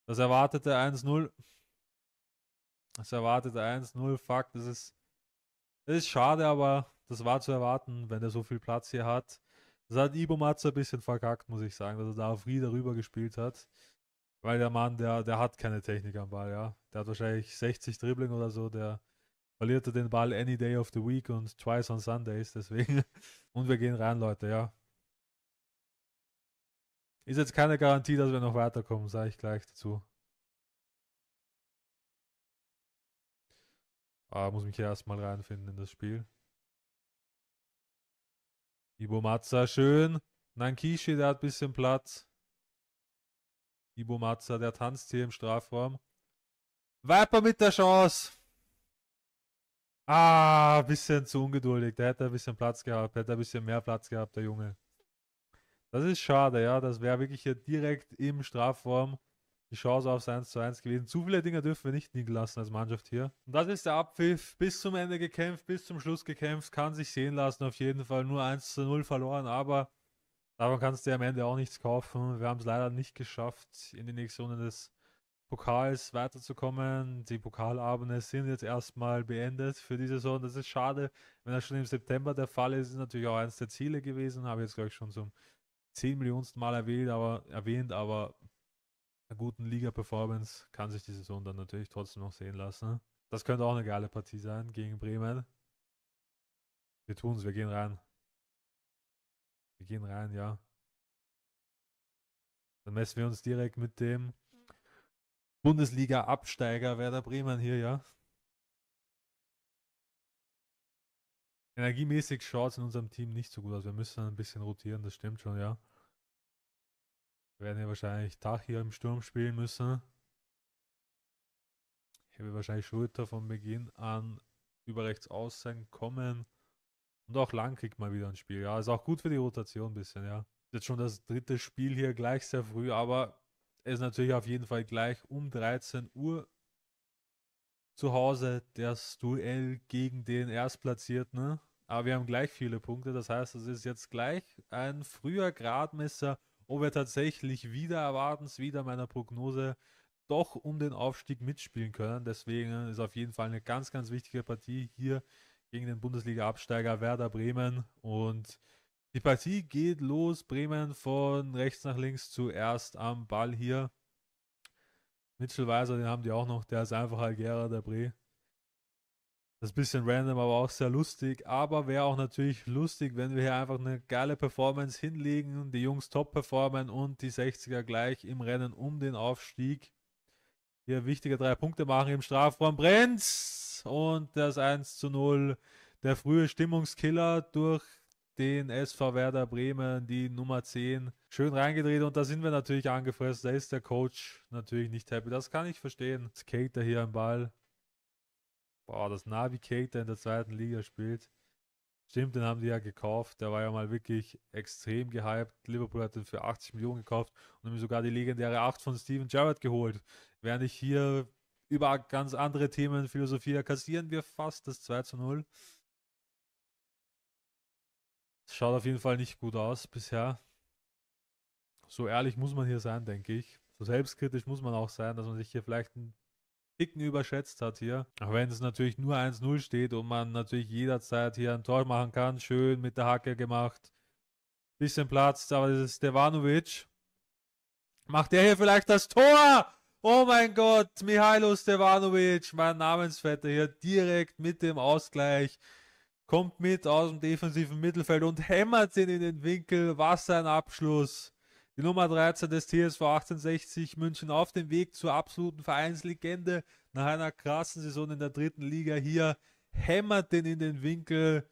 Das erwartete 1-0. Das erwartete 1-0. Fuck, das ist das ist schade, aber das war zu erwarten, wenn er so viel Platz hier hat. Das hat Ibo Matze ein bisschen verkackt, muss ich sagen, dass er da auf Rieder rüber gespielt hat. Weil der Mann, der, der hat keine Technik am Ball, ja. Der hat wahrscheinlich 60 Dribbling oder so, der verliert den Ball any day of the week und twice on Sundays, deswegen. Und wir gehen rein, Leute, ja. Ist jetzt keine Garantie, dass wir noch weiterkommen, sage ich gleich dazu. Ah, muss mich ja erstmal reinfinden in das Spiel. Ibo Mazza schön. Nankishi, der hat ein bisschen Platz. Ibo Mazza, der tanzt hier im Strafraum. Viper mit der Chance. Ah, bisschen zu ungeduldig. Der hätte ein bisschen Platz gehabt. hätte ein bisschen mehr Platz gehabt, der Junge. Das ist schade, ja. Das wäre wirklich hier direkt im Strafraum die Chance aufs 1 zu 1 gewesen. Zu viele Dinge dürfen wir nicht liegen lassen als Mannschaft hier. Und das ist der Abpfiff. Bis zum Ende gekämpft, bis zum Schluss gekämpft. Kann sich sehen lassen, auf jeden Fall. Nur 1 zu 0 verloren, aber davon kannst du dir am Ende auch nichts kaufen. Wir haben es leider nicht geschafft, in die nächste Runde des Pokals weiterzukommen. Die Pokalabende sind jetzt erstmal beendet für diese Saison. Das ist schade. Wenn das schon im September der Fall ist, ist natürlich auch eines der Ziele gewesen. Habe ich jetzt, glaube ich, schon zum 10 Millionensten Mal erwähnt, aber, erwähnt, aber einer guten Liga-Performance kann sich die Saison dann natürlich trotzdem noch sehen lassen. Das könnte auch eine geile Partie sein gegen Bremen. Wir tun's, wir gehen rein. Wir gehen rein, ja. Dann messen wir uns direkt mit dem Bundesliga-Absteiger Werder Bremen hier, ja. Energiemäßig schaut es in unserem Team nicht so gut aus. Wir müssen ein bisschen rotieren, das stimmt schon, ja. Wir werden ja wahrscheinlich Tag hier im Sturm spielen müssen. Ich habe wahrscheinlich Schulter von Beginn an über rechts außen kommen. Und auch Lang kriegt mal wieder ein Spiel. Ja, ist auch gut für die Rotation ein bisschen, ja. jetzt schon das dritte Spiel hier gleich sehr früh, aber es ist natürlich auf jeden Fall gleich um 13 Uhr zu Hause das Duell gegen den Erstplatzierten. Ne? Aber wir haben gleich viele Punkte, das heißt, es ist jetzt gleich ein früher Gradmesser ob er tatsächlich wieder erwartens, wieder meiner Prognose, doch um den Aufstieg mitspielen können. Deswegen ist auf jeden Fall eine ganz, ganz wichtige Partie hier gegen den Bundesliga-Absteiger Werder Bremen. Und die Partie geht los. Bremen von rechts nach links zuerst am Ball hier. Mitchell Weiser, den haben die auch noch. Der ist einfach Algera, der Bre. Das ist ein bisschen random, aber auch sehr lustig. Aber wäre auch natürlich lustig, wenn wir hier einfach eine geile Performance hinlegen, die Jungs top performen und die 60er gleich im Rennen um den Aufstieg hier wichtige drei Punkte machen im Strafraum. Brenz und das 1 zu 0. Der frühe Stimmungskiller durch den SV Werder Bremen, die Nummer 10. Schön reingedreht und da sind wir natürlich angefressen. Da ist der Coach natürlich nicht happy. Das kann ich verstehen. Skater hier am Ball boah, das Navigator der in der zweiten Liga spielt. Stimmt, den haben die ja gekauft. Der war ja mal wirklich extrem gehypt. Liverpool hat den für 80 Millionen gekauft und haben sogar die legendäre 8 von Steven Jarrett geholt. Während ich hier über ganz andere Themen philosophiere, kassieren wir fast das 2 zu 0. Schaut auf jeden Fall nicht gut aus bisher. So ehrlich muss man hier sein, denke ich. So selbstkritisch muss man auch sein, dass man sich hier vielleicht ein Ticken überschätzt hat hier. Auch wenn es natürlich nur 1-0 steht und man natürlich jederzeit hier ein Tor machen kann. Schön mit der Hacke gemacht. Bisschen Platz, aber das ist Stevanovic. Macht der hier vielleicht das Tor? Oh mein Gott, Mihailo Stevanovic, mein Namensvetter hier direkt mit dem Ausgleich. Kommt mit aus dem defensiven Mittelfeld und hämmert ihn in den Winkel. Was ein Abschluss. Die Nummer 13 des TSV 1860 München auf dem Weg zur absoluten Vereinslegende. Nach einer krassen Saison in der dritten Liga hier hämmert den in den Winkel.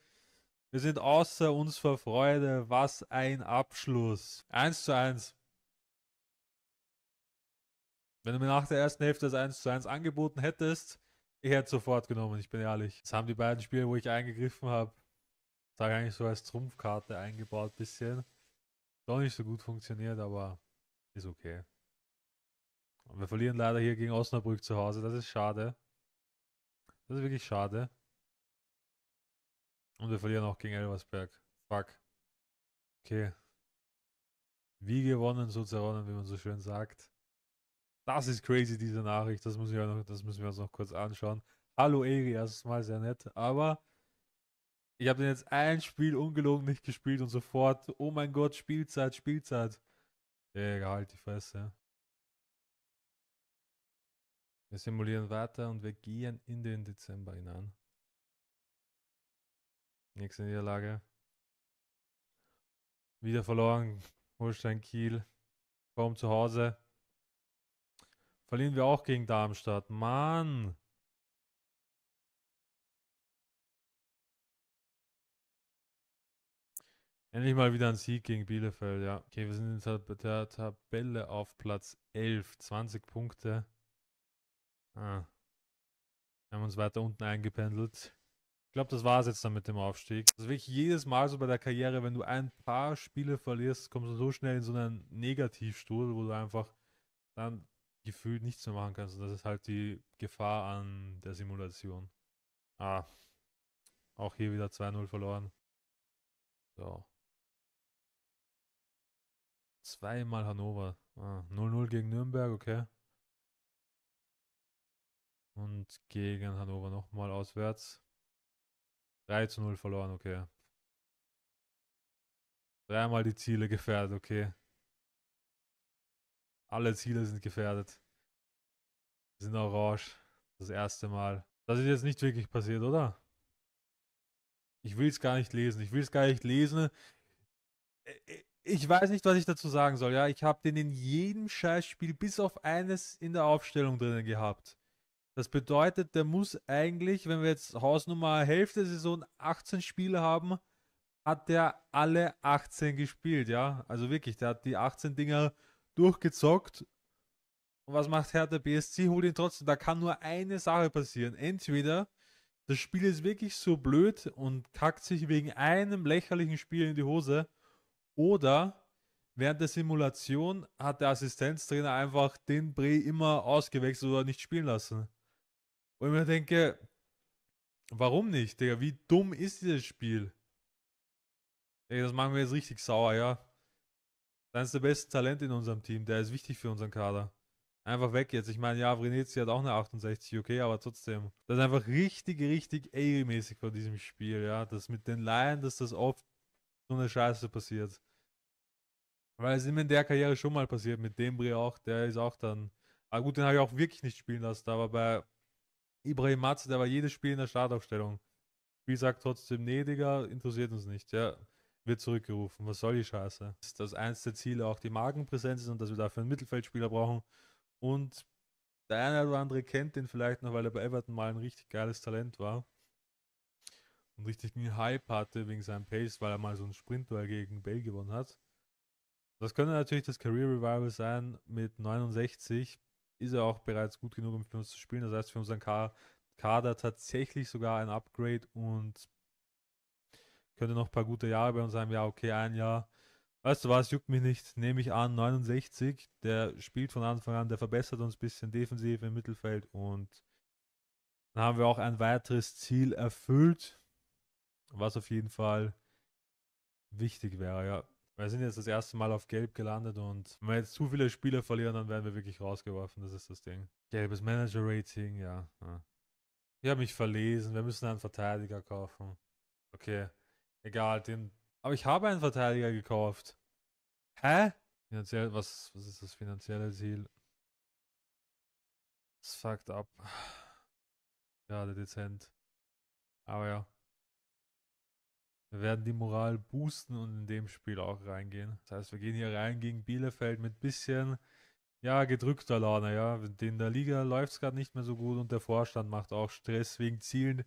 Wir sind außer uns vor Freude. Was ein Abschluss. 1 zu 1. Wenn du mir nach der ersten Hälfte das 1 zu 1 angeboten hättest, ich hätte sofort genommen, ich bin ehrlich. Das haben die beiden Spiele, wo ich eingegriffen habe, sage eigentlich so als Trumpfkarte eingebaut, bisschen doch nicht so gut funktioniert, aber ist okay. Und wir verlieren leider hier gegen Osnabrück zu Hause. Das ist schade. Das ist wirklich schade. Und wir verlieren auch gegen Elversberg. Fuck. Okay. Wie gewonnen, so zerronnen, wie man so schön sagt. Das ist crazy, diese Nachricht. Das müssen wir, noch, das müssen wir uns noch kurz anschauen. Hallo Eri, erstmal sehr nett. Aber ich habe den jetzt ein Spiel ungelogen nicht gespielt und sofort, oh mein Gott, Spielzeit, Spielzeit. Digga, halt die Fresse. Wir simulieren weiter und wir gehen in den Dezember hinein. Nächste Niederlage. Wieder verloren. Holstein Kiel. Kaum zu Hause. Verlieren wir auch gegen Darmstadt. Mann! Endlich mal wieder ein Sieg gegen Bielefeld, ja. Okay, wir sind in der, Tabelle auf Platz 11, 20 Punkte. Ah. Wir haben uns weiter unten eingependelt. Ich glaube, das war es jetzt dann mit dem Aufstieg. Also wirklich jedes Mal so bei der Karriere, wenn du ein paar Spiele verlierst, kommst du so schnell in so einen Negativstuhl, wo du einfach dann gefühlt nichts mehr machen kannst. Und das ist halt die Gefahr an der Simulation. Ah. Auch hier wieder 2-0 verloren. So. Zweimal Hannover. 0-0 ah, gegen Nürnberg, okay. Und gegen Hannover nochmal auswärts. 3 zu 0 verloren, okay. Dreimal die Ziele gefährdet, okay. Alle Ziele sind gefährdet. Sind orange. Das erste Mal. Das ist jetzt nicht wirklich passiert, oder? Ich will es gar nicht lesen. Ich will es gar nicht lesen ich weiß nicht, was ich dazu sagen soll. Ja, ich habe den in jedem Scheißspiel bis auf eines in der Aufstellung drinnen gehabt. Das bedeutet, der muss eigentlich, wenn wir jetzt Hausnummer Hälfte Saison 18 Spiele haben, hat der alle 18 gespielt, ja. Also wirklich, der hat die 18 Dinger durchgezockt. Und was macht Hertha BSC? Holt ihn trotzdem. Da kann nur eine Sache passieren. Entweder das Spiel ist wirklich so blöd und kackt sich wegen einem lächerlichen Spiel in die Hose oder während der Simulation hat der Assistenztrainer einfach den Bre immer ausgewechselt oder nicht spielen lassen. Und ich mir denke, warum nicht, Digga? Wie dumm ist dieses Spiel? Ey, das machen wir jetzt richtig sauer, ja. ist der beste Talent in unserem Team, der ist wichtig für unseren Kader. Einfach weg jetzt. Ich meine, ja, Vrenetzi hat auch eine 68, okay, aber trotzdem. Das ist einfach richtig, richtig airy-mäßig von diesem Spiel, ja. Das mit den Laien, dass das oft so eine Scheiße passiert. Weil es ihm in der Karriere schon mal passiert, mit Dembre auch, der ist auch dann. Aber ah gut, den habe ich auch wirklich nicht spielen lassen, aber bei Ibrahim Matze, der war jedes Spiel in der Startaufstellung. Spiel sagt trotzdem, nee, Digga, interessiert uns nicht. Ja, wird zurückgerufen. Was soll die Scheiße? Das ist das eins der Ziele auch die Markenpräsenz ist und dass wir dafür einen Mittelfeldspieler brauchen. Und der eine oder andere kennt den vielleicht noch, weil er bei Everton mal ein richtig geiles Talent war. Und richtig einen Hype hatte wegen seinem Pace, weil er mal so ein Sprintduell gegen Bale gewonnen hat. Das könnte natürlich das Career Revival sein. Mit 69 ist er auch bereits gut genug, um für uns zu spielen. Das heißt, für unseren Kader tatsächlich sogar ein Upgrade und könnte noch ein paar gute Jahre bei uns sein. Ja, okay, ein Jahr. Weißt du was, juckt mich nicht. Nehme ich an, 69, der spielt von Anfang an, der verbessert uns ein bisschen defensiv im Mittelfeld und dann haben wir auch ein weiteres Ziel erfüllt, was auf jeden Fall wichtig wäre, ja. Wir sind jetzt das erste Mal auf Gelb gelandet und wenn wir jetzt zu viele Spiele verlieren, dann werden wir wirklich rausgeworfen. Das ist das Ding. Gelbes Manager-Rating, ja. ja. Ich habe mich verlesen. Wir müssen einen Verteidiger kaufen. Okay, egal. Den... Aber ich habe einen Verteidiger gekauft. Hä? Finanziell, was, was ist das finanzielle Ziel? Das fuckt ab. Gerade dezent. Aber ja. Wir werden die Moral boosten und in dem Spiel auch reingehen. Das heißt, wir gehen hier rein gegen Bielefeld mit bisschen ja, gedrückter Laune, ja. In der Liga läuft es gerade nicht mehr so gut und der Vorstand macht auch Stress wegen Zielen,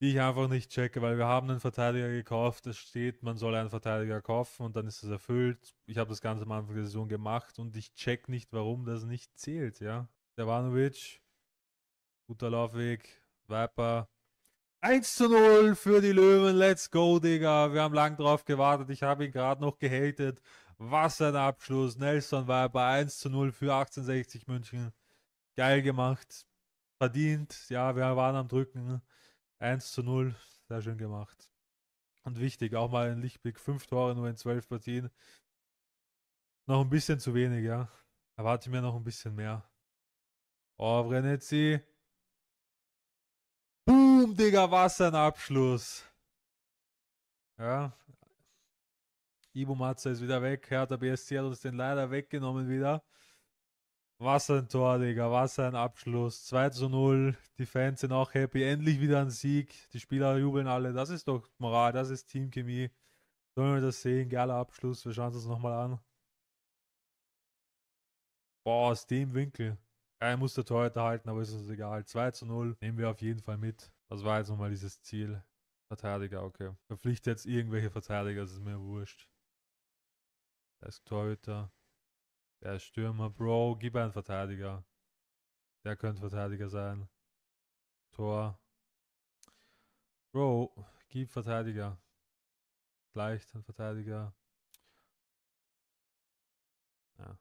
die ich einfach nicht checke, weil wir haben einen Verteidiger gekauft, es steht, man soll einen Verteidiger kaufen und dann ist es erfüllt. Ich habe das Ganze am Anfang der Saison gemacht und ich check nicht, warum das nicht zählt, ja. Der Stevanovic, guter Laufweg, Viper, 1 zu 0 für die Löwen. Let's go, Digga. Wir haben lang drauf gewartet. Ich habe ihn gerade noch gehatet. Was ein Abschluss. Nelson war bei 1 zu 0 für 1860 München. Geil gemacht. Verdient. Ja, wir waren am Drücken. 1 zu 0. Sehr schön gemacht. Und wichtig, auch mal ein Lichtblick. Fünf Tore nur in zwölf Partien. Noch ein bisschen zu wenig, ja. Erwarte mir noch ein bisschen mehr. Oh, Renetzi. Boom, Digga, was ein Abschluss. Ja. Ibu Matze ist wieder weg. Hertha BSC hat uns den leider weggenommen wieder. Was ein Tor, Digga. Was ein Abschluss. 2 zu 0. Die Fans sind auch happy. Endlich wieder ein Sieg. Die Spieler jubeln alle. Das ist doch Moral. Das ist Teamchemie. Sollen wir das sehen? Geiler Abschluss. Wir schauen uns das nochmal an. Boah, aus dem Winkel. er muss der Torhüter halten, aber ist uns egal. 2 zu 0 nehmen wir auf jeden Fall mit. Was war jetzt nochmal dieses Ziel? Verteidiger, okay. Verpflichtet jetzt irgendwelche Verteidiger, das ist mir wurscht. Der ist Torhüter. Der ist Stürmer. Bro, gib einen Verteidiger. Der könnte Verteidiger sein. Tor. Bro, gib Verteidiger. Vielleicht ein Verteidiger. Ja.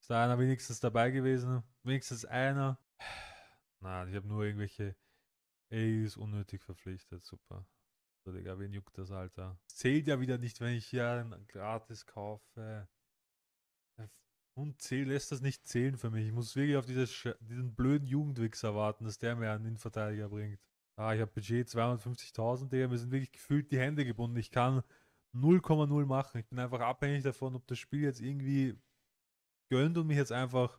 Ist da einer wenigstens dabei gewesen? Wenigstens einer? Nein, ich habe nur irgendwelche Ey, ist unnötig verpflichtet, super. So, Digga, wen juckt das, Alter? Zählt ja wieder nicht, wenn ich hier einen gratis kaufe. Und zähl, lässt das nicht zählen für mich. Ich muss wirklich auf dieses, diesen blöden Jugendwichser warten, dass der mir einen Innenverteidiger bringt. Ah, ich habe Budget 250.000, Digga. Mir sind wirklich gefühlt die Hände gebunden. Ich kann 0,0 machen. Ich bin einfach abhängig davon, ob das Spiel jetzt irgendwie gönnt und mich jetzt einfach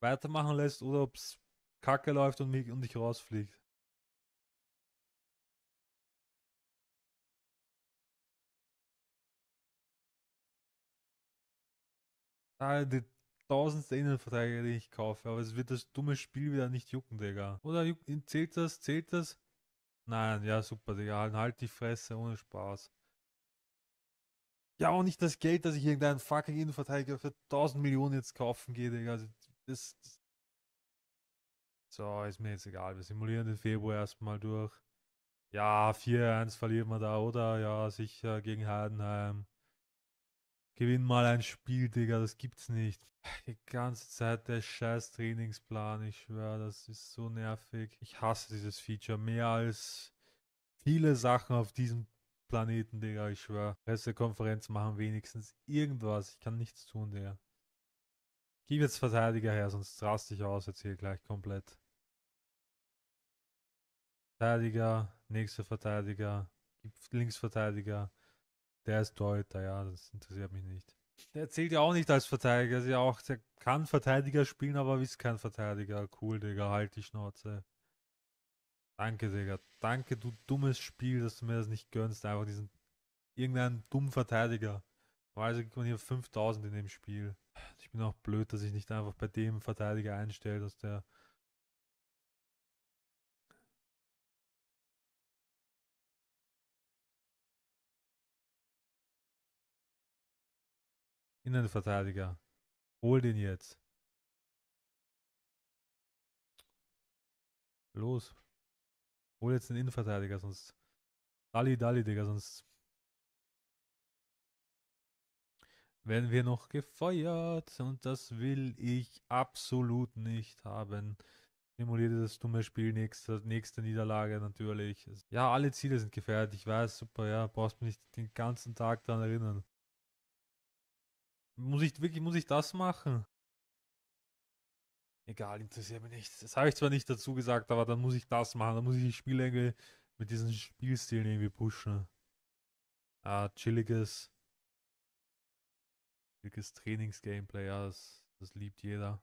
weitermachen lässt oder ob es kacke läuft und, mich, und ich rausfliegt. Ah, die tausendste Innenverteidiger, den ich kaufe, aber es wird das dumme Spiel wieder nicht jucken, Digga. Oder juck, zählt das, zählt das? Nein, ja, super, Digga. Halt, halt die Fresse, ohne Spaß. Ja, auch nicht das Geld, dass ich irgendeinen fucking Innenverteidiger für 1000 Millionen jetzt kaufen gehe, Digga. Also, das, das so, ist mir jetzt egal. Wir simulieren den Februar erstmal durch. Ja, 4-1 verlieren wir da, oder? Ja, sicher gegen Heidenheim. Gewinn mal ein Spiel, Digga, das gibt's nicht. Die ganze Zeit der scheiß Trainingsplan, ich schwör, das ist so nervig. Ich hasse dieses Feature mehr als viele Sachen auf diesem Planeten, Digga, ich schwör. Pressekonferenz machen wenigstens irgendwas, ich kann nichts tun, Digga. Gib jetzt Verteidiger her, sonst raste ich aus jetzt hier gleich komplett. Verteidiger, nächster Verteidiger, Linksverteidiger, der ist Torhüter, ja, das interessiert mich nicht. Der zählt ja auch nicht als Verteidiger, ist ja auch, der kann Verteidiger spielen, aber ist kein Verteidiger. Cool, Digga, halt die Schnauze. Danke, Digga. Danke, du dummes Spiel, dass du mir das nicht gönnst. Einfach diesen irgendeinen dummen Verteidiger. Normalerweise gibt man hier 5000 in dem Spiel. Ich bin auch blöd, dass ich nicht einfach bei dem Verteidiger einstelle, dass der Innenverteidiger. Hol den jetzt. Los. Hol jetzt den Innenverteidiger, sonst. Dalli, Dalli, Digga, sonst. Werden wir noch gefeuert und das will ich absolut nicht haben. Simulierte das dumme Spiel, nächste, nächste Niederlage natürlich. Ja, alle Ziele sind gefährdet, ich weiß, super, ja, brauchst mich nicht den ganzen Tag daran erinnern. Muss ich wirklich, muss ich das machen? Egal, interessiert mich nicht. Das habe ich zwar nicht dazu gesagt, aber dann muss ich das machen. Dann muss ich die Spiellänge mit diesen Spielstilen irgendwie pushen. Ah, chilliges. Chilliges Trainings-Gameplay, ja, das, das liebt jeder.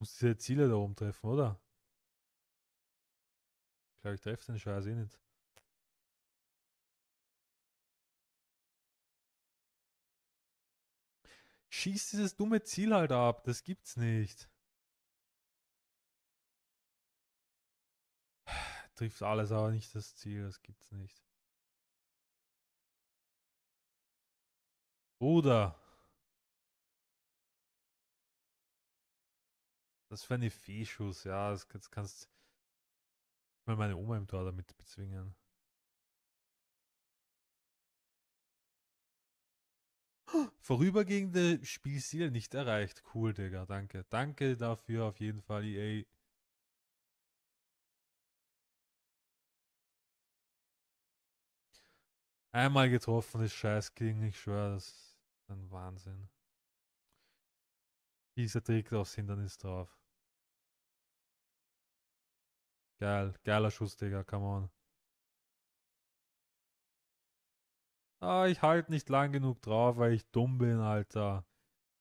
Muss diese Ziele da oben treffen, oder? Ich glaube, ich treffe den Scheiß eh nicht. schießt dieses dumme Ziel halt ab. Das gibt's nicht. Trifft alles, aber nicht das Ziel. Das gibt's nicht. Oder. Das wäre eine Fehlschuss, ja. Das, das kannst. Ich meine Oma im Tor damit bezwingen. Vorübergehende Spielziele nicht erreicht. Cool, Digga. Danke. Danke dafür auf jeden Fall, EA. Einmal getroffen ist scheiß ging, ich schwöre, das ist ein Wahnsinn. Dieser Trick aufs Hindernis drauf. Geil, geiler Schuss, Digga, come on. Ah, ich halte nicht lang genug drauf, weil ich dumm bin, Alter.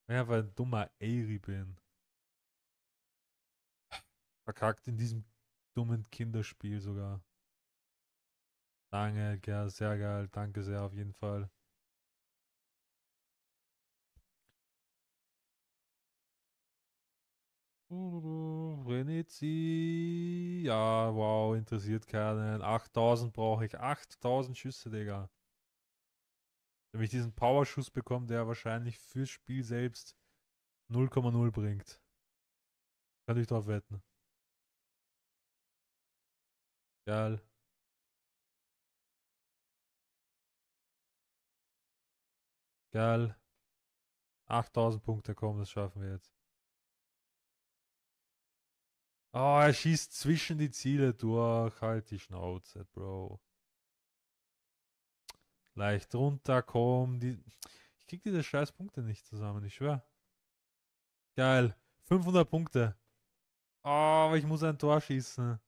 Weil ich einfach ein dummer Eri bin. Verkackt in diesem dummen Kinderspiel sogar. Danke, ja, sehr geil. Danke sehr auf jeden Fall. Renetzi. Ja, wow, interessiert keinen. 8000 brauche ich. 8000 Schüsse, Digga. Nämlich diesen Powerschuss bekommt, der wahrscheinlich fürs Spiel selbst 0,0 bringt. Kann ich drauf wetten. Geil. Geil. 8000 Punkte kommen, das schaffen wir jetzt. Oh, er schießt zwischen die Ziele durch. Halt die Schnauze, Bro leicht runterkommen. Die, ich krieg diese scheiß Punkte nicht zusammen, ich schwör. Geil. 500 Punkte. Oh, aber ich muss ein Tor schießen.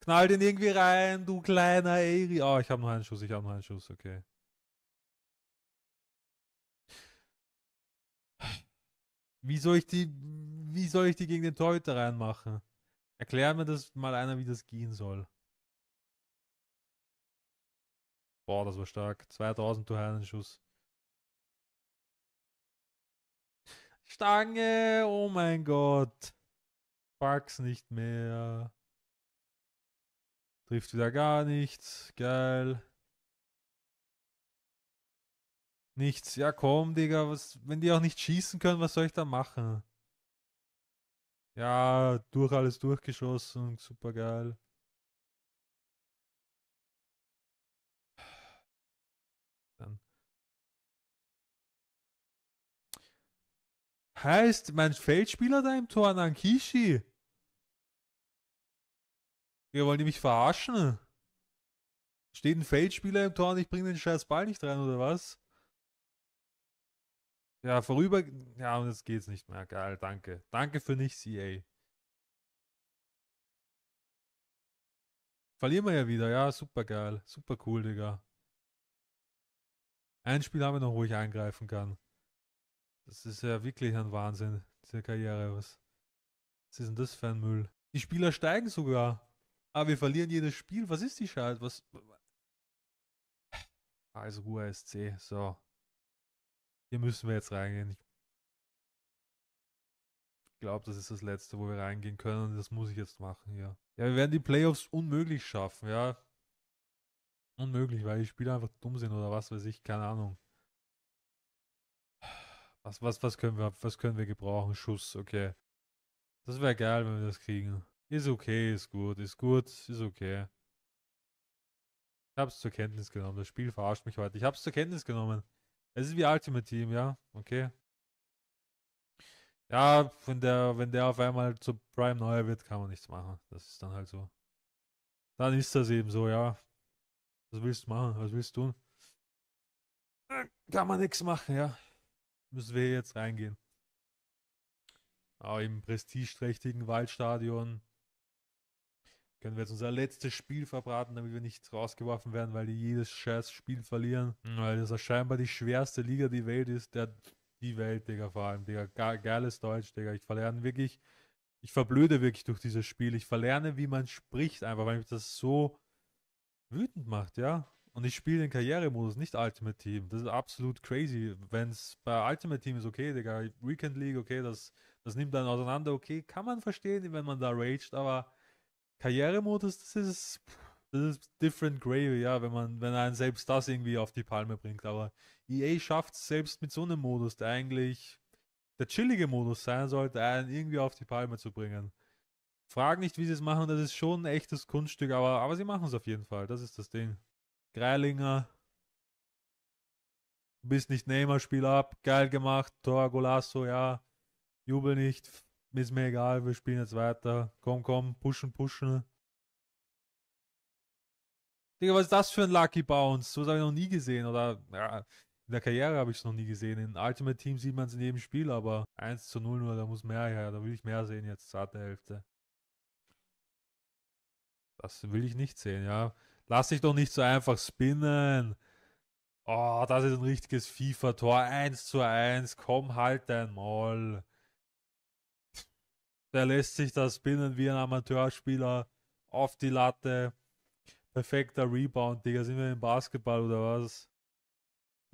Knall den irgendwie rein, du kleiner Eri. Oh, ich habe noch einen Schuss, ich habe noch einen Schuss, okay. Wie soll ich die, wie soll ich die gegen den Torhüter reinmachen? Erklär mir das mal einer, wie das gehen soll. Boah, das war stark. 2000 durch einen Schuss. Stange, oh mein Gott. Parks nicht mehr. Trifft wieder gar nichts. Geil. Nichts. Ja, komm, Digga. Was, wenn die auch nicht schießen können, was soll ich da machen? Ja, durch alles durchgeschossen. Super geil. heißt mein Feldspieler da im Tor, Nankishi? Wir wollen die mich verarschen. Steht ein Feldspieler im Tor und ich bringe den scheiß Ball nicht rein, oder was? Ja, vorüber. Ja, und jetzt geht's nicht mehr. Geil, danke. Danke für nichts, EA. Verlieren wir ja wieder. Ja, super geil. Super cool, Digga. Ein Spiel haben wir noch, wo ich eingreifen kann. Das ist ja wirklich ein Wahnsinn, diese Karriere. Was, was ist denn das für ein Müll? Die Spieler steigen sogar. Aber ah, wir verlieren jedes Spiel. Was ist die Scheiße? Was. Also UASC, so. Hier müssen wir jetzt reingehen. Ich glaube, das ist das Letzte, wo wir reingehen können. das muss ich jetzt machen hier. Ja. ja, wir werden die Playoffs unmöglich schaffen, ja. Unmöglich, weil die Spieler einfach dumm sind oder was weiß ich, keine Ahnung. Was, was, was können wir, was können wir gebrauchen? Schuss, okay. Das wäre geil, wenn wir das kriegen. Ist okay, ist gut, ist gut, ist okay. Ich hab's zur Kenntnis genommen. Das Spiel verarscht mich heute. Ich hab's zur Kenntnis genommen. Es ist wie Ultimate Team, ja? Okay. Ja, wenn der, wenn der auf einmal zu Prime neuer wird, kann man nichts machen. Das ist dann halt so. Dann ist das eben so, ja. Was willst du machen? Was willst du tun? Äh, kann man nichts machen, ja müssen wir jetzt reingehen. Aber im prestigeträchtigen Waldstadion können wir jetzt unser letztes Spiel verbraten, damit wir nicht rausgeworfen werden, weil die jedes scheiß Spiel verlieren. Weil das ist scheinbar die schwerste Liga die Welt ist. Der, die Welt, Digga, vor allem. Digga, geiles Deutsch, Digga. Ich verlerne wirklich, ich verblöde wirklich durch dieses Spiel. Ich verlerne, wie man spricht, einfach weil mich das so wütend macht, ja. Und ich spiele den Karrieremodus, nicht Ultimate Team. Das ist absolut crazy. Wenn es bei Ultimate Team ist, okay, Digga, Weekend League, okay, das, das nimmt dann auseinander, okay, kann man verstehen, wenn man da raged, aber Karrieremodus, das ist, das ist different gravy, ja, wenn man, wenn einen selbst das irgendwie auf die Palme bringt. Aber EA schafft es selbst mit so einem Modus, der eigentlich der chillige Modus sein sollte, einen irgendwie auf die Palme zu bringen. Frag nicht, wie sie es machen, das ist schon ein echtes Kunststück, aber, aber sie machen es auf jeden Fall, das ist das Ding. Greilinger. Du bist nicht Neymar, Spiel ab. Geil gemacht. Tor, Golasso, ja. Jubel nicht. Ist mir egal, wir spielen jetzt weiter. Komm, komm, pushen, pushen. Digga, was ist das für ein Lucky Bounce? So habe ich noch nie gesehen. Oder ja, in der Karriere habe ich es noch nie gesehen. In Ultimate Team sieht man es in jedem Spiel, aber 1 zu 0 nur, da muss mehr her. Da will ich mehr sehen jetzt, zarte Hälfte. Das will ich nicht sehen, ja. Lass dich doch nicht so einfach spinnen. Oh, das ist ein richtiges FIFA-Tor. 1 zu 1. Komm, halt dein Maul. Der lässt sich das spinnen wie ein Amateurspieler auf die Latte. Perfekter Rebound, Digga. Sind wir im Basketball oder was?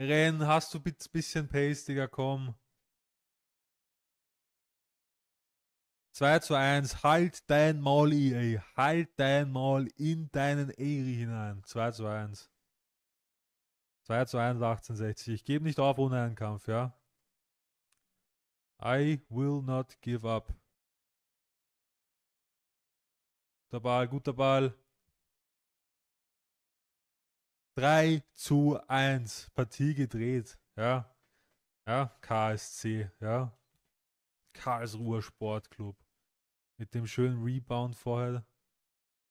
Renn, hast du ein bisschen Pace, Digga, komm. 2 zu 1, halt dein Maul, EA. Halt dein Maul in deinen Eri hinein. 2 zu 1. 2 zu 1, 1860. Ich gebe nicht auf ohne einen Kampf, ja? I will not give up. Guter Ball, guter Ball. 3 zu 1. Partie gedreht, ja? Ja, KSC, ja? Karlsruher Sportclub. Mit dem schönen Rebound vorher.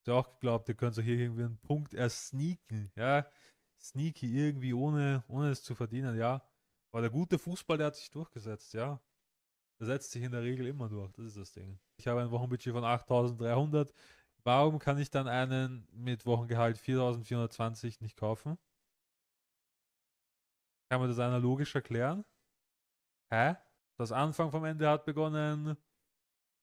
Ich ihr auch geglaubt, ihr könnt so hier irgendwie einen Punkt ersneaken. Ja, sneaky irgendwie, ohne, ohne es zu verdienen. Ja, war der gute Fußball, der hat sich durchgesetzt. Ja, der setzt sich in der Regel immer durch. Das ist das Ding. Ich habe ein Wochenbudget von 8300. Warum kann ich dann einen mit Wochengehalt 4420 nicht kaufen? Kann man das einer logisch erklären? Hä? Das Anfang vom Ende hat begonnen.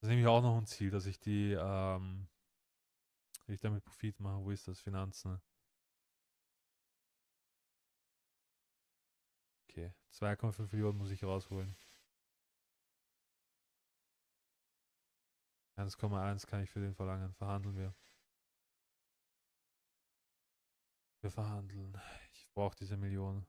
Das ist nämlich auch noch ein Ziel, dass ich die, ähm, dass ich damit Profit mache. Wo ist das? Finanzen. Okay, 2,5 Millionen muss ich rausholen. 1,1 kann ich für den verlangen. Verhandeln wir. Wir verhandeln. Ich brauche diese Millionen.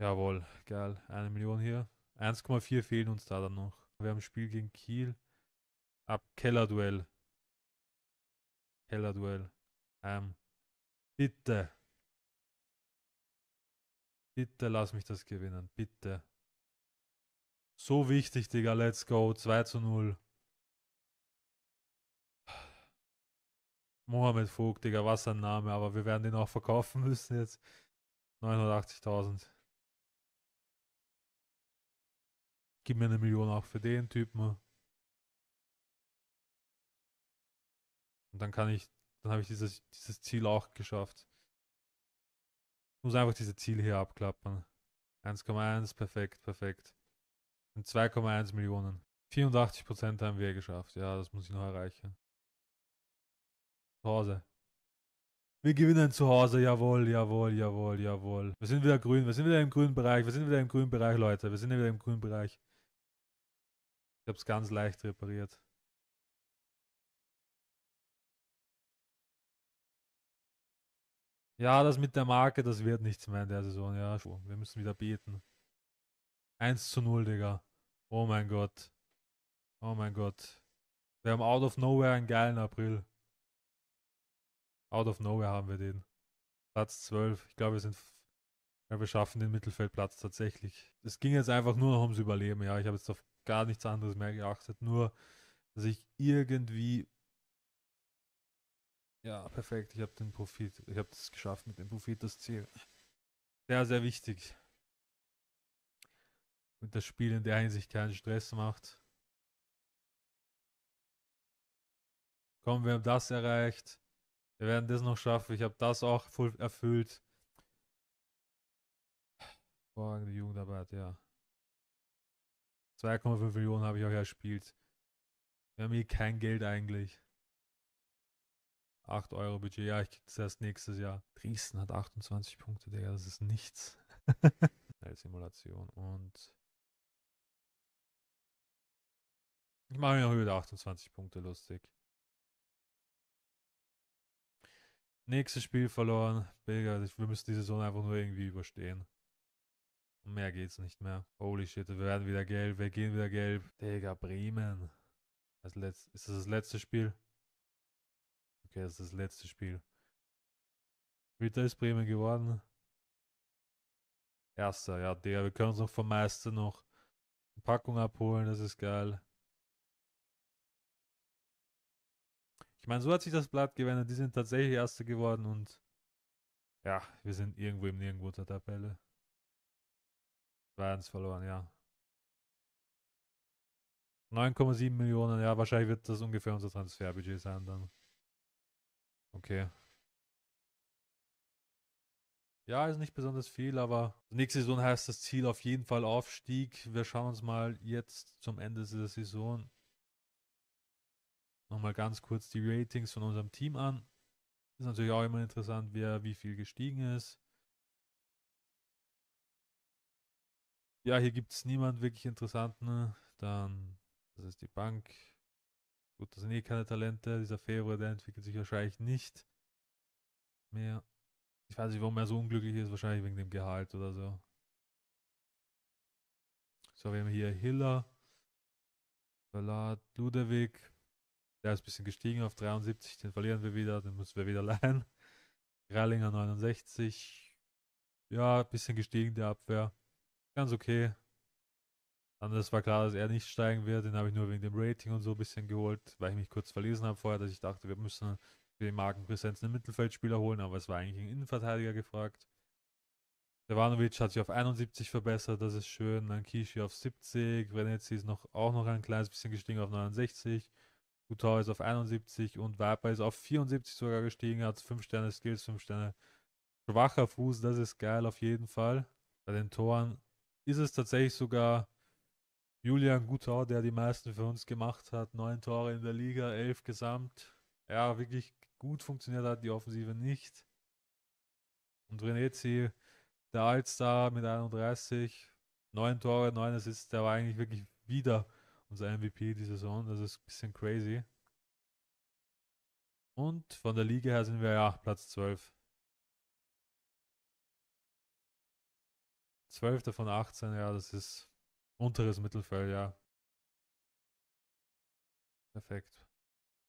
Jawohl, geil. Eine Million hier. 1,4 fehlen uns da dann noch. Wir haben ein Spiel gegen Kiel. Ab Kellerduell. Kellerduell. Ähm, bitte. Bitte lass mich das gewinnen. Bitte. So wichtig, Digga. Let's go. 2 zu 0. Mohamed Vogt, Digga, was ein Name, aber wir werden den auch verkaufen müssen jetzt. 980.000. Gib mir eine Million auch für den Typen. Ne? Und dann kann ich, dann habe ich dieses, dieses Ziel auch geschafft. Ich muss einfach diese Ziele hier abklappern. 1,1, perfekt, perfekt. 2,1 Millionen. 84% haben wir geschafft. Ja, das muss ich noch erreichen. Zu Hause. Wir gewinnen zu Hause, jawohl, jawohl, jawohl, jawohl. Wir sind wieder grün, wir sind wieder im grünen Bereich, wir sind wieder im grünen Bereich, Leute, wir sind wieder im grünen Bereich. Ich habe es ganz leicht repariert. Ja, das mit der Marke, das wird nichts mehr in der Saison. Ja, schon. Wir müssen wieder beten. 1 zu 0, Digga. Oh mein Gott. Oh mein Gott. Wir haben out of nowhere einen geilen April. Out of nowhere haben wir den. Platz 12. Ich glaube, wir sind. Ja, wir schaffen den Mittelfeldplatz tatsächlich. Es ging jetzt einfach nur noch ums Überleben. Ja, ich habe jetzt auf gar nichts anderes mehr geachtet, nur dass ich irgendwie ja, perfekt, ich habe den Profit, ich habe das geschafft mit dem Profit, das Ziel. Sehr, sehr wichtig. Und das Spiel in der Hinsicht keinen Stress macht. Komm, wir haben das erreicht. Wir werden das noch schaffen. Ich habe das auch voll erfüllt. Vorragende Jugendarbeit, ja. 2,5 Millionen habe ich auch erspielt. Wir haben hier kein Geld eigentlich. 8 Euro Budget, ja, ich krieg das erst nächstes Jahr. Dresden hat 28 Punkte, Digga, das ist nichts. Simulation und ich mache mir noch wieder 28 Punkte lustig. Nächstes Spiel verloren. Bilger, wir müssen diese Saison einfach nur irgendwie überstehen. Mehr geht's nicht mehr. Holy shit, wir werden wieder gelb, wir gehen wieder gelb. Digga, Bremen. Das Letz ist das das letzte Spiel? Okay, das ist das letzte Spiel. Wieder ist Bremen geworden. Erster, ja, Digga, wir können uns noch vom Meister noch eine Packung abholen, das ist geil. Ich meine, so hat sich das Blatt gewendet. Die sind tatsächlich Erster geworden und ja, wir sind irgendwo im Nirgendwo der Tabelle. 2 verloren, ja. 9,7 Millionen, ja, wahrscheinlich wird das ungefähr unser Transferbudget sein dann. Okay. Ja, ist nicht besonders viel, aber nächste Saison heißt das Ziel auf jeden Fall Aufstieg. Wir schauen uns mal jetzt zum Ende dieser Saison nochmal ganz kurz die Ratings von unserem Team an. Ist natürlich auch immer interessant, wer wie viel gestiegen ist. Ja, hier gibt es niemanden wirklich Interessanten. Ne? Dann, das ist die Bank. Gut, das sind eh keine Talente. Dieser Februar, der entwickelt sich wahrscheinlich nicht mehr. Ich weiß nicht, warum er so unglücklich ist. Wahrscheinlich wegen dem Gehalt oder so. So, wir haben hier Hiller, Ballard, Ludewig. Der ist ein bisschen gestiegen auf 73. Den verlieren wir wieder. Den müssen wir wieder leihen. Grallinger 69. Ja, ein bisschen gestiegen der Abwehr ganz okay. Anders war klar, dass er nicht steigen wird. Den habe ich nur wegen dem Rating und so ein bisschen geholt, weil ich mich kurz verlesen habe vorher, dass ich dachte, wir müssen für die Markenpräsenz einen Mittelfeldspieler holen, aber es war eigentlich ein Innenverteidiger gefragt. Devanovic hat sich auf 71 verbessert, das ist schön. Dann Kishi auf 70, Venezzi ist noch, auch noch ein kleines bisschen gestiegen auf 69. Gutau ist auf 71 und Viper ist auf 74 sogar gestiegen, hat 5 Sterne Skills, 5 Sterne. Schwacher Fuß, das ist geil auf jeden Fall. Bei den Toren ist es tatsächlich sogar Julian Gutau, der die meisten für uns gemacht hat. Neun Tore in der Liga, elf gesamt. Ja, wirklich gut funktioniert hat die Offensive nicht. Und Renetzi, der Allstar mit 31, neun Tore, neun Assists, der war eigentlich wirklich wieder unser MVP die Saison. Das ist ein bisschen crazy. Und von der Liga her sind wir ja Platz 12. 12. von 18, ja, das ist unteres Mittelfeld, ja. Perfekt.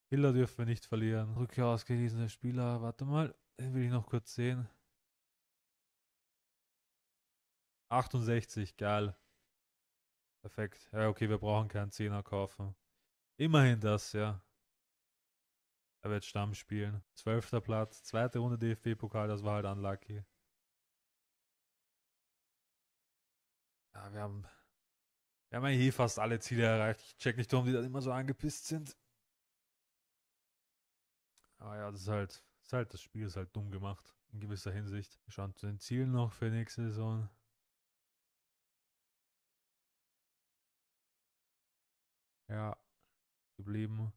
Hiller dürfen wir nicht verlieren. Rückkehr ausgewiesene Spieler. Warte mal, den will ich noch kurz sehen. 68, geil. Perfekt. Ja, okay, wir brauchen keinen Zehner kaufen. Immerhin das, ja. Er wird Stamm spielen. Zwölfter Platz, zweite Runde DFB-Pokal, das war halt unlucky. Ja, wir haben, wir haben ja eh fast alle Ziele erreicht. Ich check nicht, warum die dann immer so angepisst sind. Aber ja, das ist halt, das ist halt, das Spiel ist halt dumm gemacht. In gewisser Hinsicht. Wir schauen zu den Zielen noch für nächste Saison. Ja, geblieben.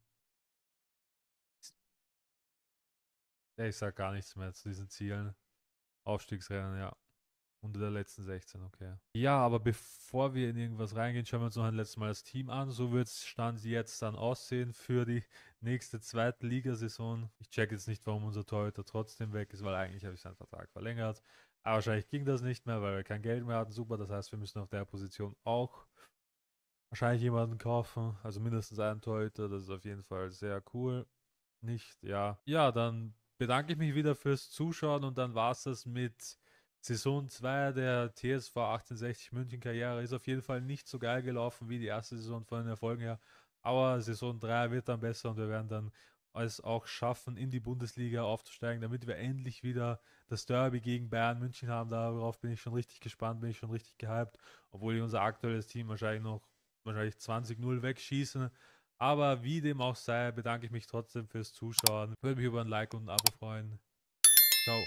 Ja, ich sag gar nichts mehr zu diesen Zielen. Aufstiegsrennen, ja. Unter der letzten 16, okay. Ja, aber bevor wir in irgendwas reingehen, schauen wir uns noch ein letztes Mal das Team an. So wird es Stand jetzt dann aussehen für die nächste zweite Ligasaison. Ich check jetzt nicht, warum unser Torhüter trotzdem weg ist, weil eigentlich habe ich seinen Vertrag verlängert. Aber wahrscheinlich ging das nicht mehr, weil wir kein Geld mehr hatten. Super, das heißt, wir müssen auf der Position auch wahrscheinlich jemanden kaufen. Also mindestens einen Torhüter. Das ist auf jeden Fall sehr cool. Nicht, ja. Ja, dann bedanke ich mich wieder fürs Zuschauen und dann war es das mit Saison 2 der TSV 1860 München Karriere ist auf jeden Fall nicht so geil gelaufen wie die erste Saison von den Erfolgen her. Aber Saison 3 wird dann besser und wir werden dann es auch schaffen, in die Bundesliga aufzusteigen, damit wir endlich wieder das Derby gegen Bayern München haben. Darauf bin ich schon richtig gespannt, bin ich schon richtig gehypt, obwohl ich unser aktuelles Team wahrscheinlich noch wahrscheinlich 20-0 wegschießen. Aber wie dem auch sei, bedanke ich mich trotzdem fürs Zuschauen. Würde mich über ein Like und ein Abo freuen. Ciao.